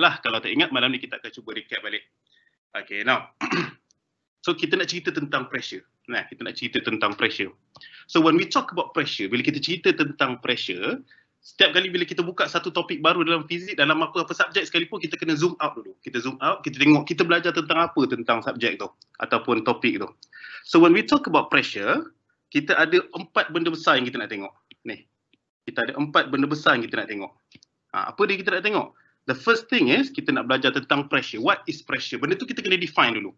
lah kalau tak ingat malam ni kita akan cuba recap balik. Okay now. so kita nak cerita tentang pressure. Nah, kita nak cerita tentang pressure. So when we talk about pressure, bila kita cerita tentang pressure, setiap kali bila kita buka satu topik baru dalam fizik, dalam apa-apa subjek sekalipun, kita kena zoom out dulu. Kita zoom out, kita tengok kita belajar tentang apa tentang subjek tu ataupun topik tu. So when we talk about pressure, kita ada empat benda besar yang kita nak tengok. Nih, Kita ada empat benda besar yang kita nak tengok. Ha, apa dia kita nak tengok? The first thing is kita nak belajar tentang pressure. What is pressure? Benda tu kita kena define dulu.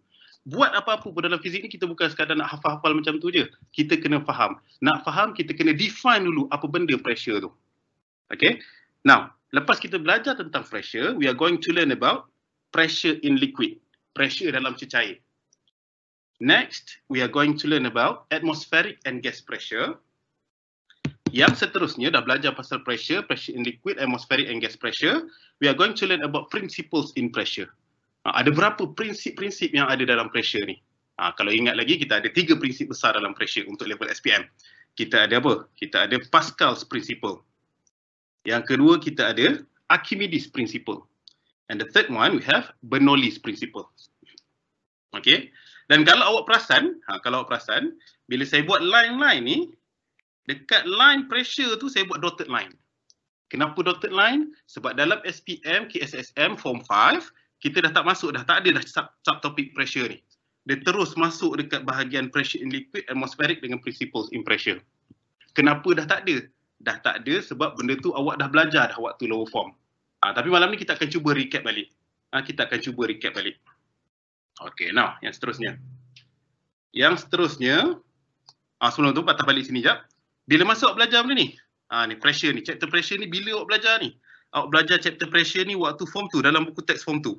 Buat apa-apa pun dalam fizik ni kita bukan sekadar nak hafal-hafal macam tu je. Kita kena faham. Nak faham kita kena define dulu apa benda pressure tu. Okay. Now, lepas kita belajar tentang pressure, we are going to learn about pressure in liquid. Pressure dalam cecair. Next, we are going to learn about atmospheric and gas pressure yang seterusnya dah belajar pasal pressure, pressure in liquid, atmospheric and gas pressure. We are going to learn about principles in pressure. Ha, ada berapa prinsip-prinsip yang ada dalam pressure ni? Ha, kalau ingat lagi, kita ada tiga prinsip besar dalam pressure untuk level SPM. Kita ada apa? Kita ada Pascal's principle. Yang kedua, kita ada Archimedes principle. And the third one, we have Bernoulli's principle. Okay. Dan kalau awak perasan, ha, kalau awak perasan, bila saya buat line-line ni, Dekat line pressure tu saya buat dotted line. Kenapa dotted line? Sebab dalam SPM, KSSM form 5, kita dah tak masuk dah. Tak ada dah subtopic pressure ni. Dia terus masuk dekat bahagian pressure in liquid, atmospheric dengan principles in pressure. Kenapa dah tak ada? Dah tak ada sebab benda tu awak dah belajar dah waktu lower form. Ha, tapi malam ni kita akan cuba recap balik. Ha, kita akan cuba recap balik. Okay, now yang seterusnya. Yang seterusnya, ha, sebelum tu patah balik sini jap bila masa awak belajar benda ni? Ha, ni pressure ni, chapter pressure ni bila awak belajar ni? Awak belajar chapter pressure ni waktu form tu dalam buku teks form tu,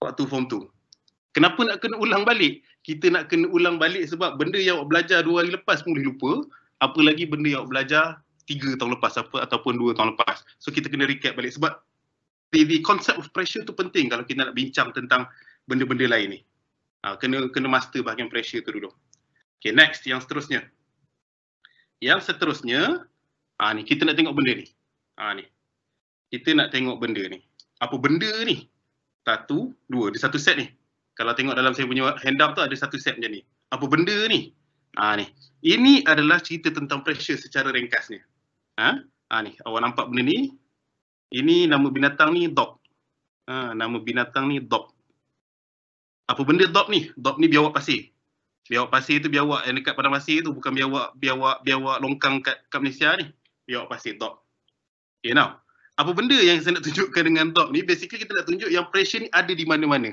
Waktu form tu. Kenapa nak kena ulang balik? Kita nak kena ulang balik sebab benda yang awak belajar dua hari lepas pun boleh lupa. Apa lagi benda yang awak belajar tiga tahun lepas apa ataupun dua tahun lepas. So kita kena recap balik sebab the, concept of pressure tu penting kalau kita nak bincang tentang benda-benda lain ni. Ha, kena kena master bahagian pressure tu dulu. Okay, next yang seterusnya yang seterusnya ha, ni kita nak tengok benda ni ha, ni kita nak tengok benda ni apa benda ni satu dua ada satu set ni kalau tengok dalam saya punya handout tu ada satu set macam ni apa benda ni ha, ni ini adalah cerita tentang pressure secara ringkasnya ha? ha ni awak nampak benda ni ini nama binatang ni dog ha, nama binatang ni dog apa benda dog ni dog ni biawak pasir biawak pasir tu biawak yang dekat padang pasir tu bukan biawak biawak biawak longkang kat, kat Malaysia ni. Biawak pasir dok. Okay now. Apa benda yang saya nak tunjukkan dengan dok ni? Basically kita nak tunjuk yang pressure ni ada di mana-mana.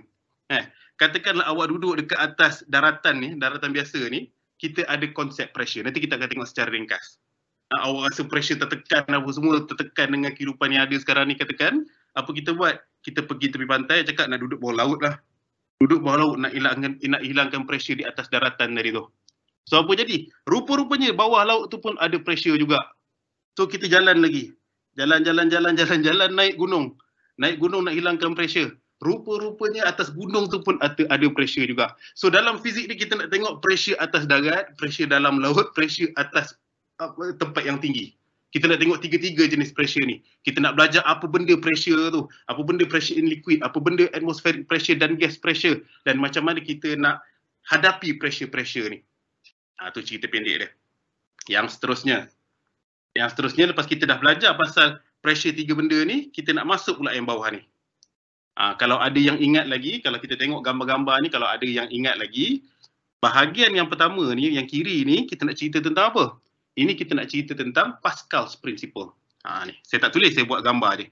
Eh, katakanlah awak duduk dekat atas daratan ni, daratan biasa ni, kita ada konsep pressure. Nanti kita akan tengok secara ringkas. Uh, awak rasa pressure tertekan apa semua, tertekan dengan kehidupan yang ada sekarang ni katakan. Apa kita buat? Kita pergi tepi pantai cakap nak duduk bawah laut lah duduk bawah laut nak hilangkan nak hilangkan pressure di atas daratan dari tu. So apa jadi? Rupa-rupanya bawah laut tu pun ada pressure juga. So kita jalan lagi. Jalan jalan jalan jalan jalan naik gunung. Naik gunung nak hilangkan pressure. Rupa-rupanya atas gunung tu pun ada ada pressure juga. So dalam fizik ni kita nak tengok pressure atas darat, pressure dalam laut, pressure atas apa, tempat yang tinggi. Kita nak tengok tiga-tiga jenis pressure ni. Kita nak belajar apa benda pressure tu. Apa benda pressure in liquid, apa benda atmospheric pressure dan gas pressure. Dan macam mana kita nak hadapi pressure-pressure ni. Ha, tu cerita pendek dia. Yang seterusnya. Yang seterusnya lepas kita dah belajar pasal pressure tiga benda ni, kita nak masuk pula yang bawah ni. Ha, kalau ada yang ingat lagi, kalau kita tengok gambar-gambar ni, kalau ada yang ingat lagi, bahagian yang pertama ni, yang kiri ni, kita nak cerita tentang apa? ini kita nak cerita tentang Pascal's principle. Ha ni, saya tak tulis, saya buat gambar je.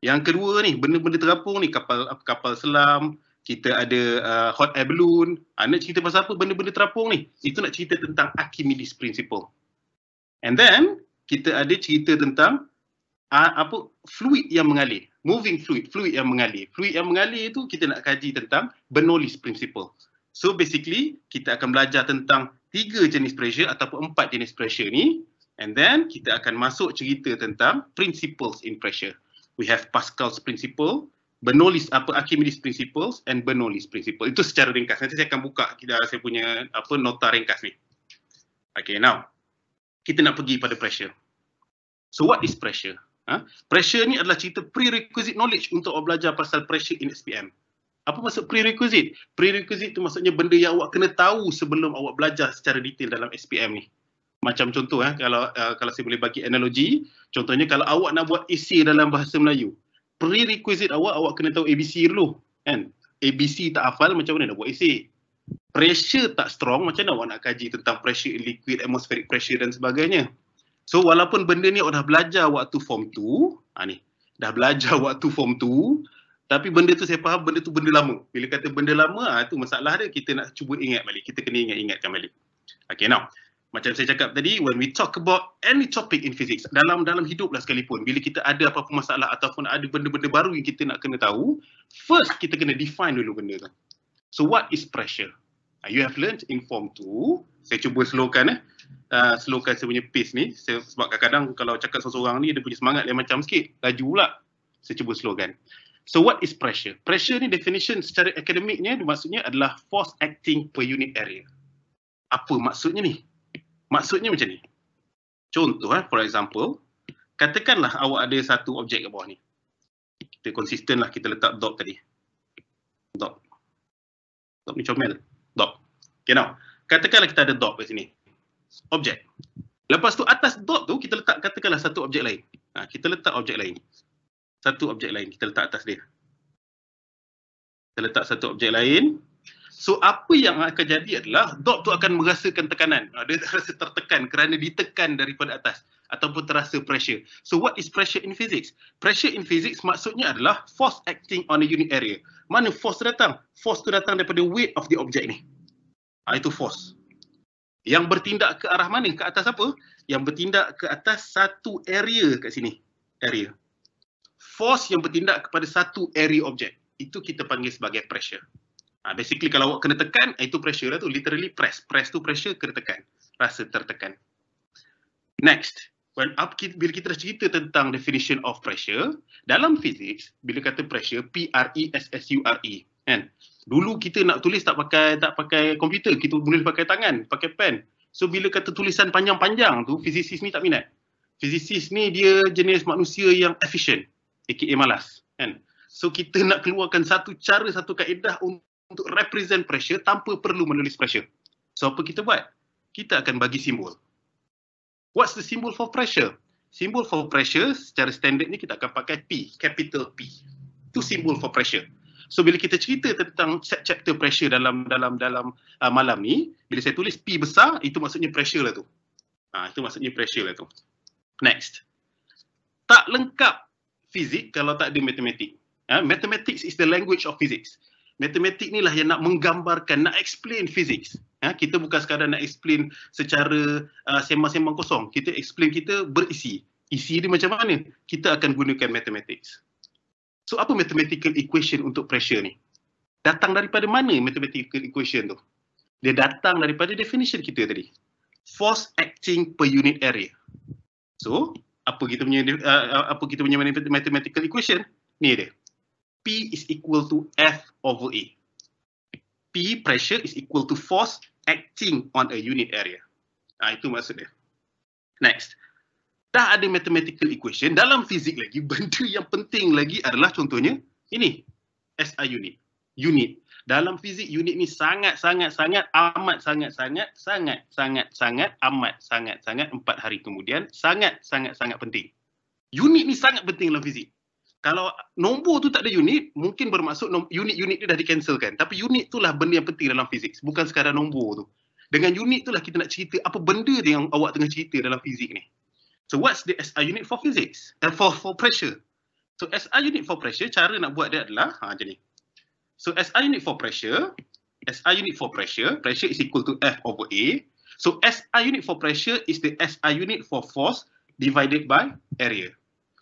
Yang kedua ni, benda-benda terapung ni, kapal kapal selam, kita ada uh, hot air balloon. Ha, nak cerita pasal apa benda-benda terapung ni? Itu nak cerita tentang Archimedes principle. And then kita ada cerita tentang uh, apa fluid yang mengalir, moving fluid, fluid yang mengalir. Fluid yang mengalir itu kita nak kaji tentang Bernoulli's principle. So basically kita akan belajar tentang tiga jenis pressure ataupun empat jenis pressure ni and then kita akan masuk cerita tentang principles in pressure. We have Pascal's principle, Bernoulli's apa Archimedes principles and Bernoulli's principle. Itu secara ringkas. Nanti saya akan buka kita saya punya apa nota ringkas ni. Okay, now kita nak pergi pada pressure. So what is pressure? Huh? Ha? Pressure ni adalah cerita prerequisite knowledge untuk belajar pasal pressure in SPM. Apa maksud prerequisite? Prerequisite tu maksudnya benda yang awak kena tahu sebelum awak belajar secara detail dalam SPM ni. Macam contoh eh, kalau uh, kalau saya boleh bagi analogi, contohnya kalau awak nak buat isi dalam bahasa Melayu, prerequisite awak awak kena tahu ABC dulu, kan? ABC tak hafal macam mana nak buat isi? Pressure tak strong macam mana awak nak kaji tentang pressure liquid, atmospheric pressure dan sebagainya. So walaupun benda ni awak dah belajar waktu form 2, ha ah, ni, dah belajar waktu form 2, tapi benda tu saya faham benda tu benda lama bila kata benda lama ah tu masalah dia kita nak cuba ingat balik kita kena ingat ingatkan balik Okay, now macam saya cakap tadi when we talk about any topic in physics dalam dalam hidup lah sekalipun bila kita ada apa-apa masalah ataupun ada benda-benda baru yang kita nak kena tahu first kita kena define dulu benda tu so what is pressure ah, you have learned in form 2 saya cuba slowkan eh uh, slowkan saya punya pace ni sebab kadang-kadang kalau cakap seorang ni dia punya semangat dia macam sikit laju pula saya cuba slowkan So what is pressure? Pressure ni definition secara akademiknya maksudnya adalah force acting per unit area. Apa maksudnya ni? Maksudnya macam ni. Contoh eh, for example, katakanlah awak ada satu objek ke bawah ni. Kita konsisten lah, kita letak dot tadi. Dot. Dot ni comel. Dot. Okay now, katakanlah kita ada dot kat sini. Objek. Lepas tu atas dot tu, kita letak katakanlah satu objek lain. Ha, kita letak objek lain satu objek lain kita letak atas dia. Kita letak satu objek lain. So apa yang akan jadi adalah dot tu akan merasakan tekanan. Ah, dia terasa tertekan kerana ditekan daripada atas ataupun terasa pressure. So what is pressure in physics? Pressure in physics maksudnya adalah force acting on a unit area. Mana force datang? Force tu datang daripada weight of the object ni. Ha, itu force. Yang bertindak ke arah mana? Ke atas apa? Yang bertindak ke atas satu area kat sini. Area force yang bertindak kepada satu area objek. Itu kita panggil sebagai pressure. Uh, basically kalau awak kena tekan, eh, itu pressure lah tu. Literally press. Press tu pressure, kena tekan. Rasa tertekan. Next. When up, bila kita dah cerita tentang definition of pressure, dalam physics, bila kata pressure, P-R-E-S-S-U-R-E. E, kan? Dulu kita nak tulis tak pakai tak pakai komputer, kita boleh pakai tangan, pakai pen. So bila kata tulisan panjang-panjang tu, fizikis ni tak minat. Fizikis ni dia jenis manusia yang efficient. AKA malas kan so kita nak keluarkan satu cara satu kaedah untuk represent pressure tanpa perlu menulis pressure so apa kita buat kita akan bagi simbol what's the symbol for pressure symbol for pressure secara standard ni kita akan pakai P capital P Itu symbol for pressure so bila kita cerita tentang set chapter pressure dalam dalam dalam uh, malam ni bila saya tulis P besar itu maksudnya pressure lah tu ah uh, itu maksudnya pressure lah tu next tak lengkap fizik kalau tak ada matematik. Ha? Mathematics is the language of physics. Matematik ni lah yang nak menggambarkan, nak explain fizik. Ha? Kita bukan sekadar nak explain secara uh, semang sembang kosong. Kita explain kita berisi. Isi dia macam mana? Kita akan gunakan matematik. So apa mathematical equation untuk pressure ni? Datang daripada mana mathematical equation tu? Dia datang daripada definition kita tadi. Force acting per unit area. So, apa kita punya uh, uh apa kita punya mathematical equation ni dia p is equal to f over a p pressure is equal to force acting on a unit area ah itu maksud dia next dah ada mathematical equation dalam fizik lagi benda yang penting lagi adalah contohnya ini si unit unit dalam fizik unit ni sangat sangat sangat amat sangat sangat sangat sangat sangat amat sangat sangat empat hari kemudian sangat sangat sangat penting. Unit ni sangat penting dalam fizik. Kalau nombor tu tak ada unit, mungkin bermaksud unit-unit dia dah di-cancelkan. Tapi unit tu lah benda yang penting dalam fizik. Bukan sekadar nombor tu. Dengan unit tu lah kita nak cerita apa benda yang awak tengah cerita dalam fizik ni. So what's the SI unit for physics? Uh, for, for pressure. So SI unit for pressure, cara nak buat dia adalah ha, macam ni. So SI unit for pressure, SI unit for pressure, pressure is equal to F over A. So SI unit for pressure is the SI unit for force divided by area.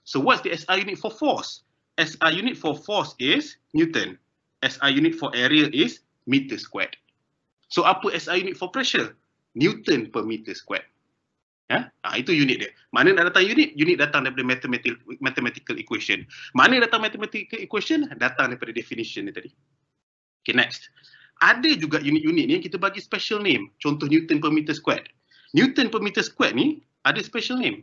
So what's the SI unit for force? SI unit for force is Newton. SI unit for area is meter squared. So apa SI unit for pressure? Newton per meter squared. Ya? Ha, itu unit dia. Mana nak datang unit? Unit datang daripada mathematical, mathematical equation. Mana datang mathematical equation? Datang daripada definition ni tadi. Okay, next. Ada juga unit-unit ni yang kita bagi special name. Contoh Newton per meter squared. Newton per meter squared ni ada special name.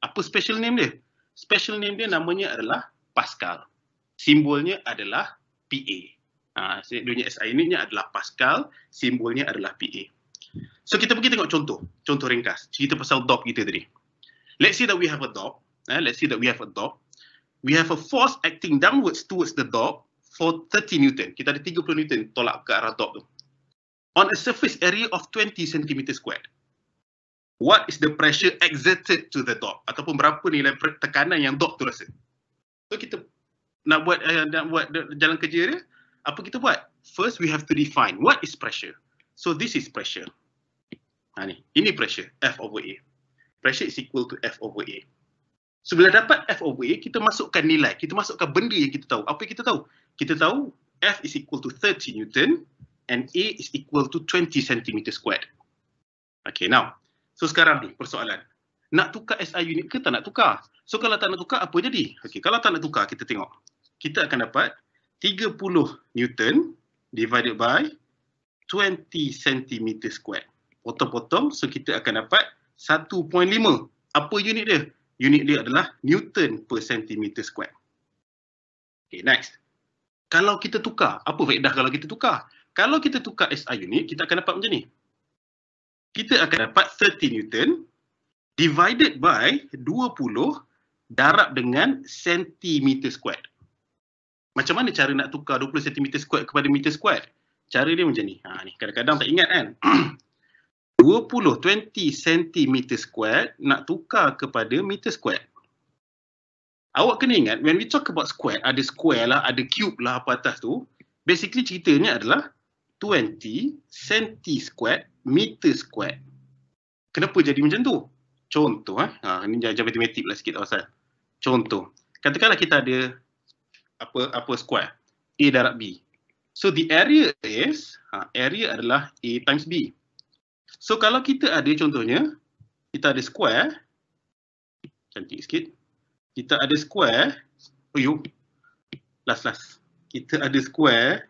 Apa special name dia? Special name dia namanya adalah Pascal. Simbolnya adalah PA. Ha, ah, dunia SI ini adalah Pascal, simbolnya adalah PA. So kita pergi tengok contoh, contoh ringkas. Cerita pasal dog kita tadi. Let's see that we have a dog. Eh, let's see that we have a dog. We have a force acting downwards towards the dog for 30 Newton. Kita ada 30 Newton tolak ke arah dog tu. On a surface area of 20 cm squared. What is the pressure exerted to the dog? Ataupun berapa nilai tekanan yang dog tu rasa? So kita nak buat uh, nak buat jalan kerja dia, apa kita buat? First, we have to define what is pressure. So this is pressure. Ha, ni. Ini pressure, F over A. Pressure is equal to F over A. So, bila dapat F over A, kita masukkan nilai. Kita masukkan benda yang kita tahu. Apa yang kita tahu? Kita tahu F is equal to 30 Newton and A is equal to 20 cm squared. Okay, now. So, sekarang ni persoalan. Nak tukar SI unit ke tak nak tukar? So, kalau tak nak tukar, apa jadi? Okay, kalau tak nak tukar, kita tengok. Kita akan dapat 30 Newton divided by 20 cm squared potong-potong so kita akan dapat 1.5. Apa unit dia? Unit dia adalah Newton per centimeter square. Okay, next. Kalau kita tukar, apa faedah kalau kita tukar? Kalau kita tukar SI unit, kita akan dapat macam ni. Kita akan dapat 30 Newton divided by 20 darab dengan centimeter square. Macam mana cara nak tukar 20 cm square kepada meter square? Cara dia macam ni. Ha, ni. Kadang-kadang tak ingat kan? 20 cm square nak tukar kepada meter square. Awak kena ingat, when we talk about square, ada square lah, ada cube lah apa atas tu. Basically ceritanya adalah 20 cm square meter square. Kenapa jadi macam tu? Contoh, eh? ha, ini jangan matematik lah sikit pasal. Contoh, katakanlah kita ada apa apa square, A darab B. So the area is, ha, area adalah A times B. So kalau kita ada contohnya, kita ada square. Cantik sikit. Kita ada square. Oh, yuk. Last, last. Kita ada square.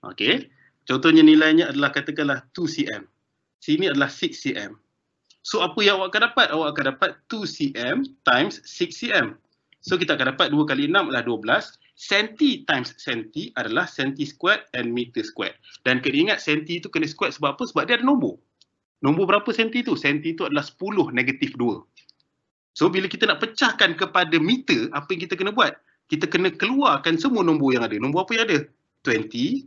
Okay. Contohnya nilainya adalah katakanlah 2cm. Sini adalah 6cm. So apa yang awak akan dapat? Awak akan dapat 2cm times 6cm. So kita akan dapat 2 kali 6 adalah 12. Centi times centi adalah centi squared and meter squared. Dan kena ingat senti tu kena squared sebab apa? Sebab dia ada nombor. Nombor berapa centi itu? Centi itu adalah 10 negatif 2. So bila kita nak pecahkan kepada meter, apa yang kita kena buat? Kita kena keluarkan semua nombor yang ada. Nombor apa yang ada? 20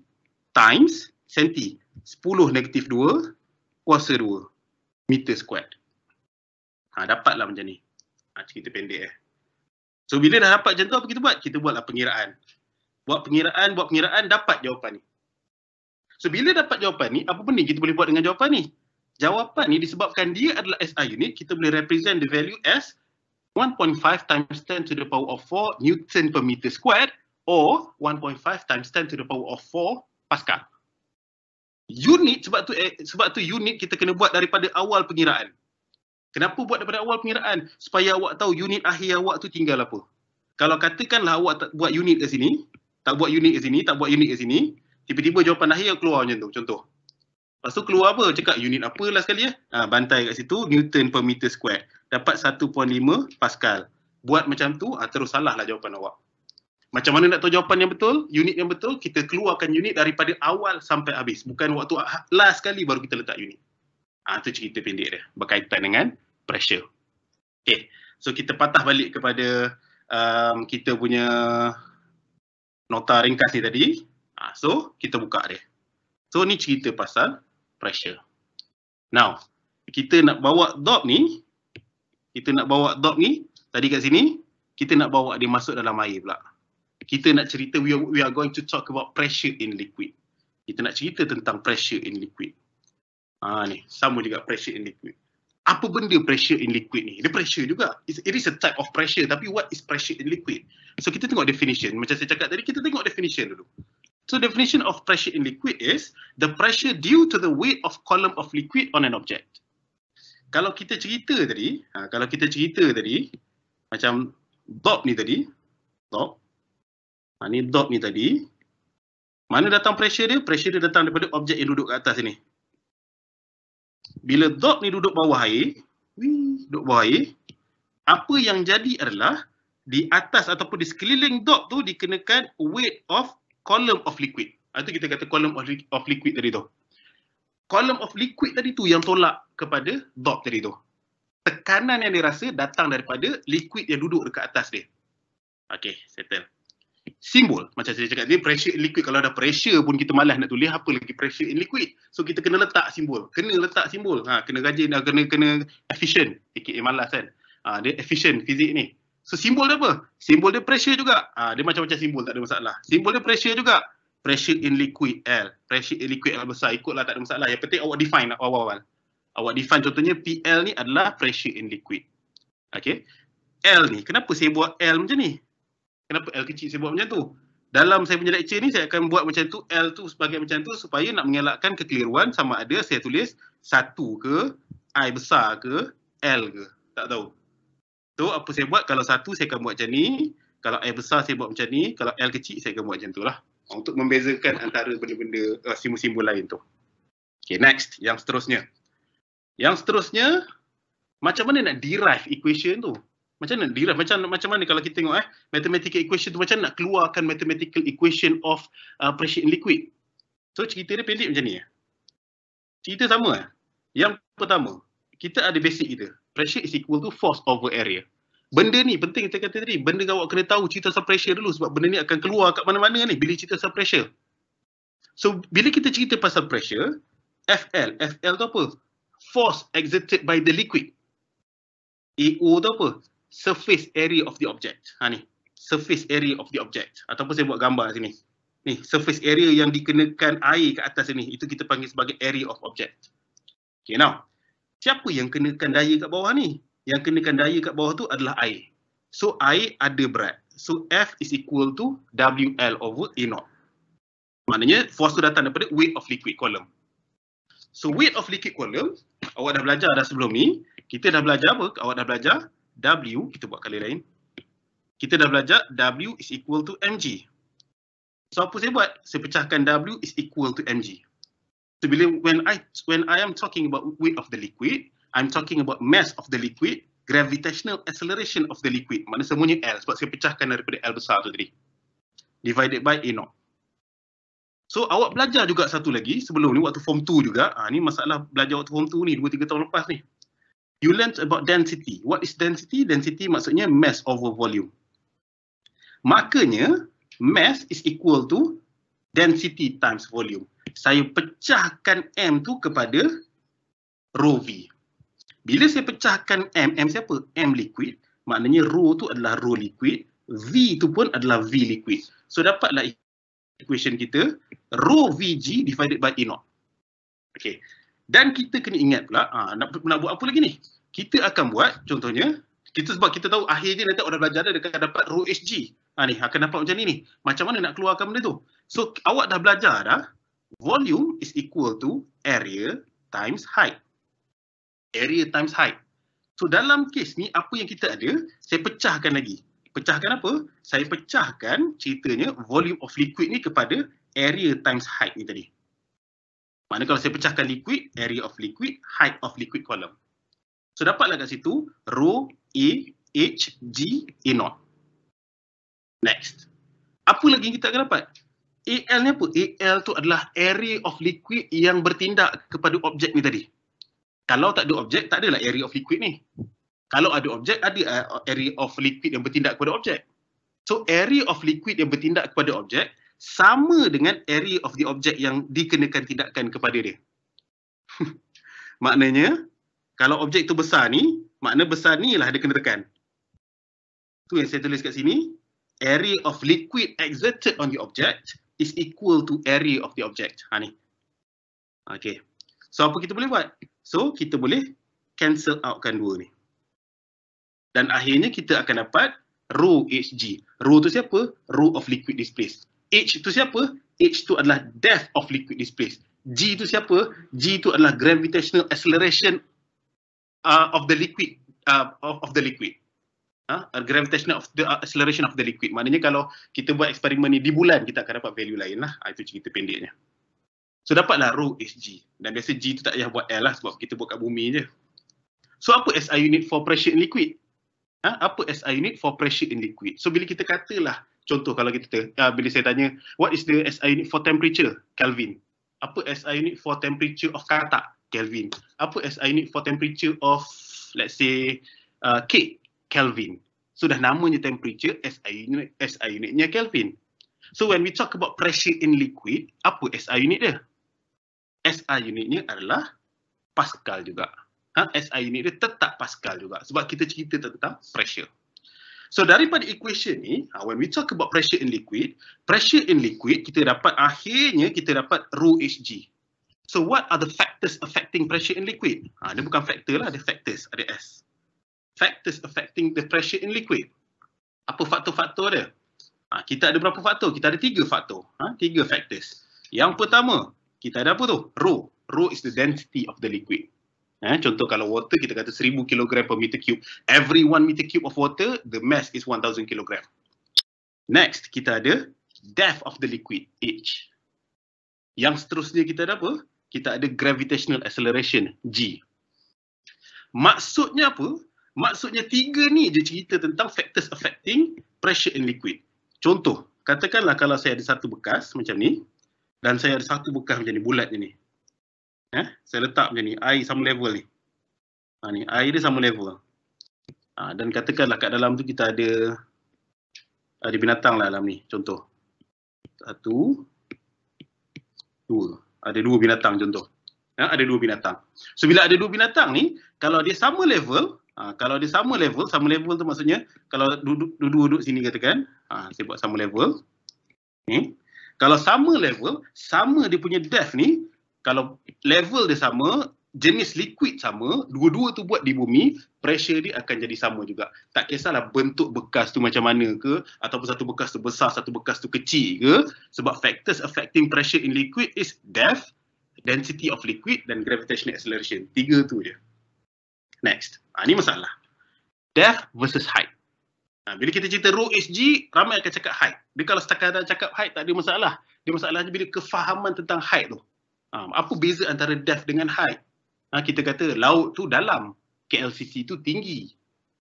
times centi 10 negatif 2 kuasa 2 meter squared. Ha, dapatlah macam ni. Ha, cerita pendek eh. So bila dah dapat macam tu apa kita buat? Kita buatlah pengiraan. Buat pengiraan, buat pengiraan dapat jawapan ni. So bila dapat jawapan ni, apa benda kita boleh buat dengan jawapan ni? Jawapan ni disebabkan dia adalah SI unit, kita boleh represent the value as 1.5 times 10 to the power of 4 Newton per meter squared or 1.5 times 10 to the power of 4 Pascal. Unit sebab tu eh, sebab tu unit kita kena buat daripada awal pengiraan. Kenapa buat daripada awal pengiraan? Supaya awak tahu unit akhir awak tu tinggal apa. Kalau katakanlah awak tak buat unit ke sini, tak buat unit ke sini, tak buat unit ke sini, tiba-tiba jawapan akhir yang keluar macam tu, contoh. Lepas tu keluar apa? Cakap unit apa lah sekali ya? Ha, bantai kat situ, Newton per meter square. Dapat 1.5 pascal. Buat macam tu, ha, terus salah lah jawapan awak. Macam mana nak tahu jawapan yang betul, unit yang betul, kita keluarkan unit daripada awal sampai habis. Bukan waktu last sekali baru kita letak unit. Ha, ah, itu cerita pendek dia berkaitan dengan pressure. Okay, so kita patah balik kepada um, kita punya nota ringkas ni tadi. Ha, so kita buka dia. So ni cerita pasal pressure. Now, kita nak bawa dot ni, kita nak bawa dot ni tadi kat sini, kita nak bawa dia masuk dalam air pula. Kita nak cerita, we are, we are going to talk about pressure in liquid. Kita nak cerita tentang pressure in liquid. Ah ha, ni, sama juga pressure in liquid. Apa benda pressure in liquid ni? Dia pressure juga. It's, it is a type of pressure tapi what is pressure in liquid? So kita tengok definition. Macam saya cakap tadi, kita tengok definition dulu. So definition of pressure in liquid is the pressure due to the weight of column of liquid on an object. Kalau kita cerita tadi, ha, kalau kita cerita tadi, macam dot ni tadi, dot, ha, ni dot ni tadi, mana datang pressure dia? Pressure dia datang daripada objek yang duduk kat atas ni, bila dot ni duduk bawah air, wih, duduk bawah air, apa yang jadi adalah di atas ataupun di sekeliling dot tu dikenakan weight of column of liquid. Ha, itu kita kata column of, li- of liquid tadi tu. Column of liquid tadi tu yang tolak kepada dot tadi tu. Tekanan yang dirasa datang daripada liquid yang duduk dekat atas dia. Okay, settle simbol macam saya cakap ni pressure in liquid kalau ada pressure pun kita malas nak tulis apa lagi pressure in liquid so kita kena letak simbol kena letak simbol ha kena rajin ha, kena kena efficient. fikir eh, malas kan ha, dia efficient fizik ni so simbol dia apa simbol dia pressure juga ha, dia macam-macam simbol tak ada masalah simbol dia pressure juga pressure in liquid L pressure in liquid L besar ikutlah tak ada masalah yang penting awak define lah, awal-awal awak define contohnya PL ni adalah pressure in liquid Okay. L ni kenapa saya buat L macam ni kenapa L kecil saya buat macam tu. Dalam saya punya lecture ni saya akan buat macam tu L tu sebagai macam tu supaya nak mengelakkan kekeliruan sama ada saya tulis satu ke I besar ke L ke. Tak tahu. So apa saya buat kalau satu saya akan buat macam ni. Kalau I besar saya buat macam ni. Kalau L kecil saya akan buat macam tu lah. Untuk membezakan antara benda-benda uh, simbol-simbol lain tu. Okay next yang seterusnya. Yang seterusnya macam mana nak derive equation tu? macam mana diraf macam macam mana kalau kita tengok eh mathematical equation tu macam nak keluarkan mathematical equation of uh, pressure in liquid so cerita dia pendek macam ni eh cerita sama eh yang pertama kita ada basic kita pressure is equal to force over area benda ni penting kita kata tadi benda kau kena tahu cerita pasal pressure dulu sebab benda ni akan keluar kat mana-mana ni bila cerita pasal pressure so bila kita cerita pasal pressure FL FL tu apa force exerted by the liquid AO tu apa? surface area of the object. Ha ni, surface area of the object. Ataupun saya buat gambar sini. Ni, surface area yang dikenakan air kat atas sini. Itu kita panggil sebagai area of object. Okay, now. Siapa yang kenakan daya kat bawah ni? Yang kenakan daya kat bawah tu adalah air. So, air ada berat. So, F is equal to WL over A0. Maknanya, force tu datang daripada weight of liquid column. So, weight of liquid column, awak dah belajar dah sebelum ni. Kita dah belajar apa? Awak dah belajar W, kita buat kali lain. Kita dah belajar W is equal to mg. So apa saya buat? Saya pecahkan W is equal to mg. So bila when I when I am talking about weight of the liquid, I'm talking about mass of the liquid, gravitational acceleration of the liquid. Mana semuanya L sebab saya pecahkan daripada L besar tu tadi. Divided by A0. So awak belajar juga satu lagi sebelum ni waktu form 2 juga. Ha, ni masalah belajar waktu form 2 ni 2-3 tahun lepas ni you learn about density. What is density? Density maksudnya mass over volume. Makanya, mass is equal to density times volume. Saya pecahkan M tu kepada rho V. Bila saya pecahkan M, M siapa? M liquid. Maknanya rho tu adalah rho liquid. V tu pun adalah V liquid. So dapatlah equation kita. Rho VG divided by E naught. Okay. Dan kita kena ingat pula, ha, nak, nak buat apa lagi ni? Kita akan buat, contohnya, kita sebab kita tahu akhirnya nanti orang belajar dia akan dapat row HG. Ha, ah, ni, akan dapat macam ni ni. Macam mana nak keluarkan benda tu? So, awak dah belajar dah, volume is equal to area times height. Area times height. So, dalam kes ni, apa yang kita ada, saya pecahkan lagi. Pecahkan apa? Saya pecahkan ceritanya volume of liquid ni kepada area times height ni tadi. Maknanya kalau saya pecahkan liquid, area of liquid, height of liquid column. So dapatlah kat situ rho A H G A naught. Next. Apa lagi yang kita akan dapat? AL ni apa? AL tu adalah area of liquid yang bertindak kepada objek ni tadi. Kalau tak ada objek, tak adalah area of liquid ni. Kalau ada objek, ada eh, area of liquid yang bertindak kepada objek. So area of liquid yang bertindak kepada objek sama dengan area of the object yang dikenakan tindakan kepada dia. Maknanya, kalau objek tu besar ni, makna besar ni lah dia kena tekan. Tu yang saya tulis kat sini. Area of liquid exerted on the object is equal to area of the object. Ha ni. Okay. So apa kita boleh buat? So kita boleh cancel outkan dua ni. Dan akhirnya kita akan dapat rho hg. Rho tu siapa? Rho of liquid displaced. H itu siapa? H itu adalah depth of liquid displaced. G itu siapa? G itu adalah gravitational acceleration uh, of the liquid uh, of, the liquid. Uh, gravitational of the uh, acceleration of the liquid. Maknanya kalau kita buat eksperimen ni di bulan kita akan dapat value lain lah. Ha, itu cerita pendeknya. So dapatlah rho Hg. Dan biasa G tu tak payah buat L lah sebab kita buat kat bumi je. So apa SI unit for pressure in liquid? Ha? Apa SI unit for pressure in liquid? So bila kita katalah contoh kalau kita uh, bila saya tanya what is the SI unit for temperature Kelvin apa SI unit for temperature of kata Kelvin apa SI unit for temperature of let's say uh, ah, cake Kelvin sudah so, namanya temperature SI unit SI unitnya Kelvin so when we talk about pressure in liquid apa SI unit dia SI unitnya adalah Pascal juga ha? SI unit dia tetap Pascal juga sebab kita cerita tentang pressure So daripada equation ni, uh, when we talk about pressure in liquid, pressure in liquid kita dapat akhirnya kita dapat rho hg. So what are the factors affecting pressure in liquid? Ha, dia bukan faktor lah, ada factors, ada S. Factors affecting the pressure in liquid. Apa faktor-faktor dia? Ha, kita ada berapa faktor? Kita ada tiga faktor. Ha, tiga factors. Yang pertama, kita ada apa tu? Rho. Rho is the density of the liquid. Eh, contoh kalau water kita kata 1000 kg per meter cube. Every 1 meter cube of water, the mass is 1000 kg. Next, kita ada depth of the liquid, H. Yang seterusnya kita ada apa? Kita ada gravitational acceleration, G. Maksudnya apa? Maksudnya tiga ni je cerita tentang factors affecting pressure in liquid. Contoh, katakanlah kalau saya ada satu bekas macam ni dan saya ada satu bekas macam ni, bulat je ni eh, saya letak macam ni, air sama level ni. Ha, ni air dia sama level. Ha, dan katakanlah kat dalam tu kita ada ada binatang lah dalam ni, contoh. Satu, dua. Ada dua binatang contoh. Ha, ada dua binatang. So bila ada dua binatang ni, kalau dia sama level, ha, kalau dia sama level, sama level tu maksudnya, kalau duduk-duduk sini katakan, ha, saya buat sama level. Ni. Kalau sama level, sama dia punya depth ni, kalau level dia sama, jenis liquid sama, dua-dua tu buat di bumi, pressure dia akan jadi sama juga. Tak kisahlah bentuk bekas tu macam mana ke, ataupun satu bekas tu besar, satu bekas tu kecil ke, sebab factors affecting pressure in liquid is depth, density of liquid dan gravitational acceleration. Tiga tu je. Next. Ha, ni masalah. Depth versus height. Ha, bila kita cerita rho hg, ramai akan cakap height. Dia kalau setakat cakap height, tak ada masalah. Dia masalahnya bila kefahaman tentang height tu. Ah, apa beza antara depth dengan height? Ha, ah, kita kata laut tu dalam, KLCC tu tinggi.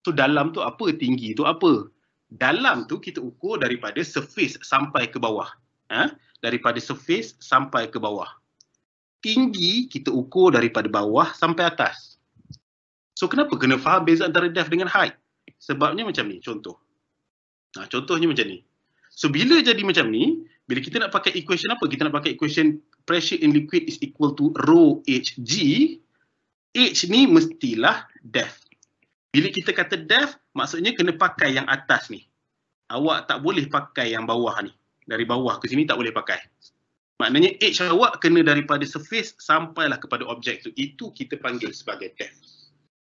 So dalam tu apa? Tinggi tu apa? Dalam tu kita ukur daripada surface sampai ke bawah. Ha? Daripada surface sampai ke bawah. Tinggi kita ukur daripada bawah sampai atas. So kenapa kena faham beza antara depth dengan height? Sebabnya macam ni, contoh. Ha, contohnya macam ni. So bila jadi macam ni, bila kita nak pakai equation apa? Kita nak pakai equation pressure in liquid is equal to rho hg, h ni mestilah depth. Bila kita kata depth, maksudnya kena pakai yang atas ni. Awak tak boleh pakai yang bawah ni. Dari bawah ke sini tak boleh pakai. Maknanya h awak kena daripada surface sampailah kepada objek tu. Itu kita panggil sebagai depth.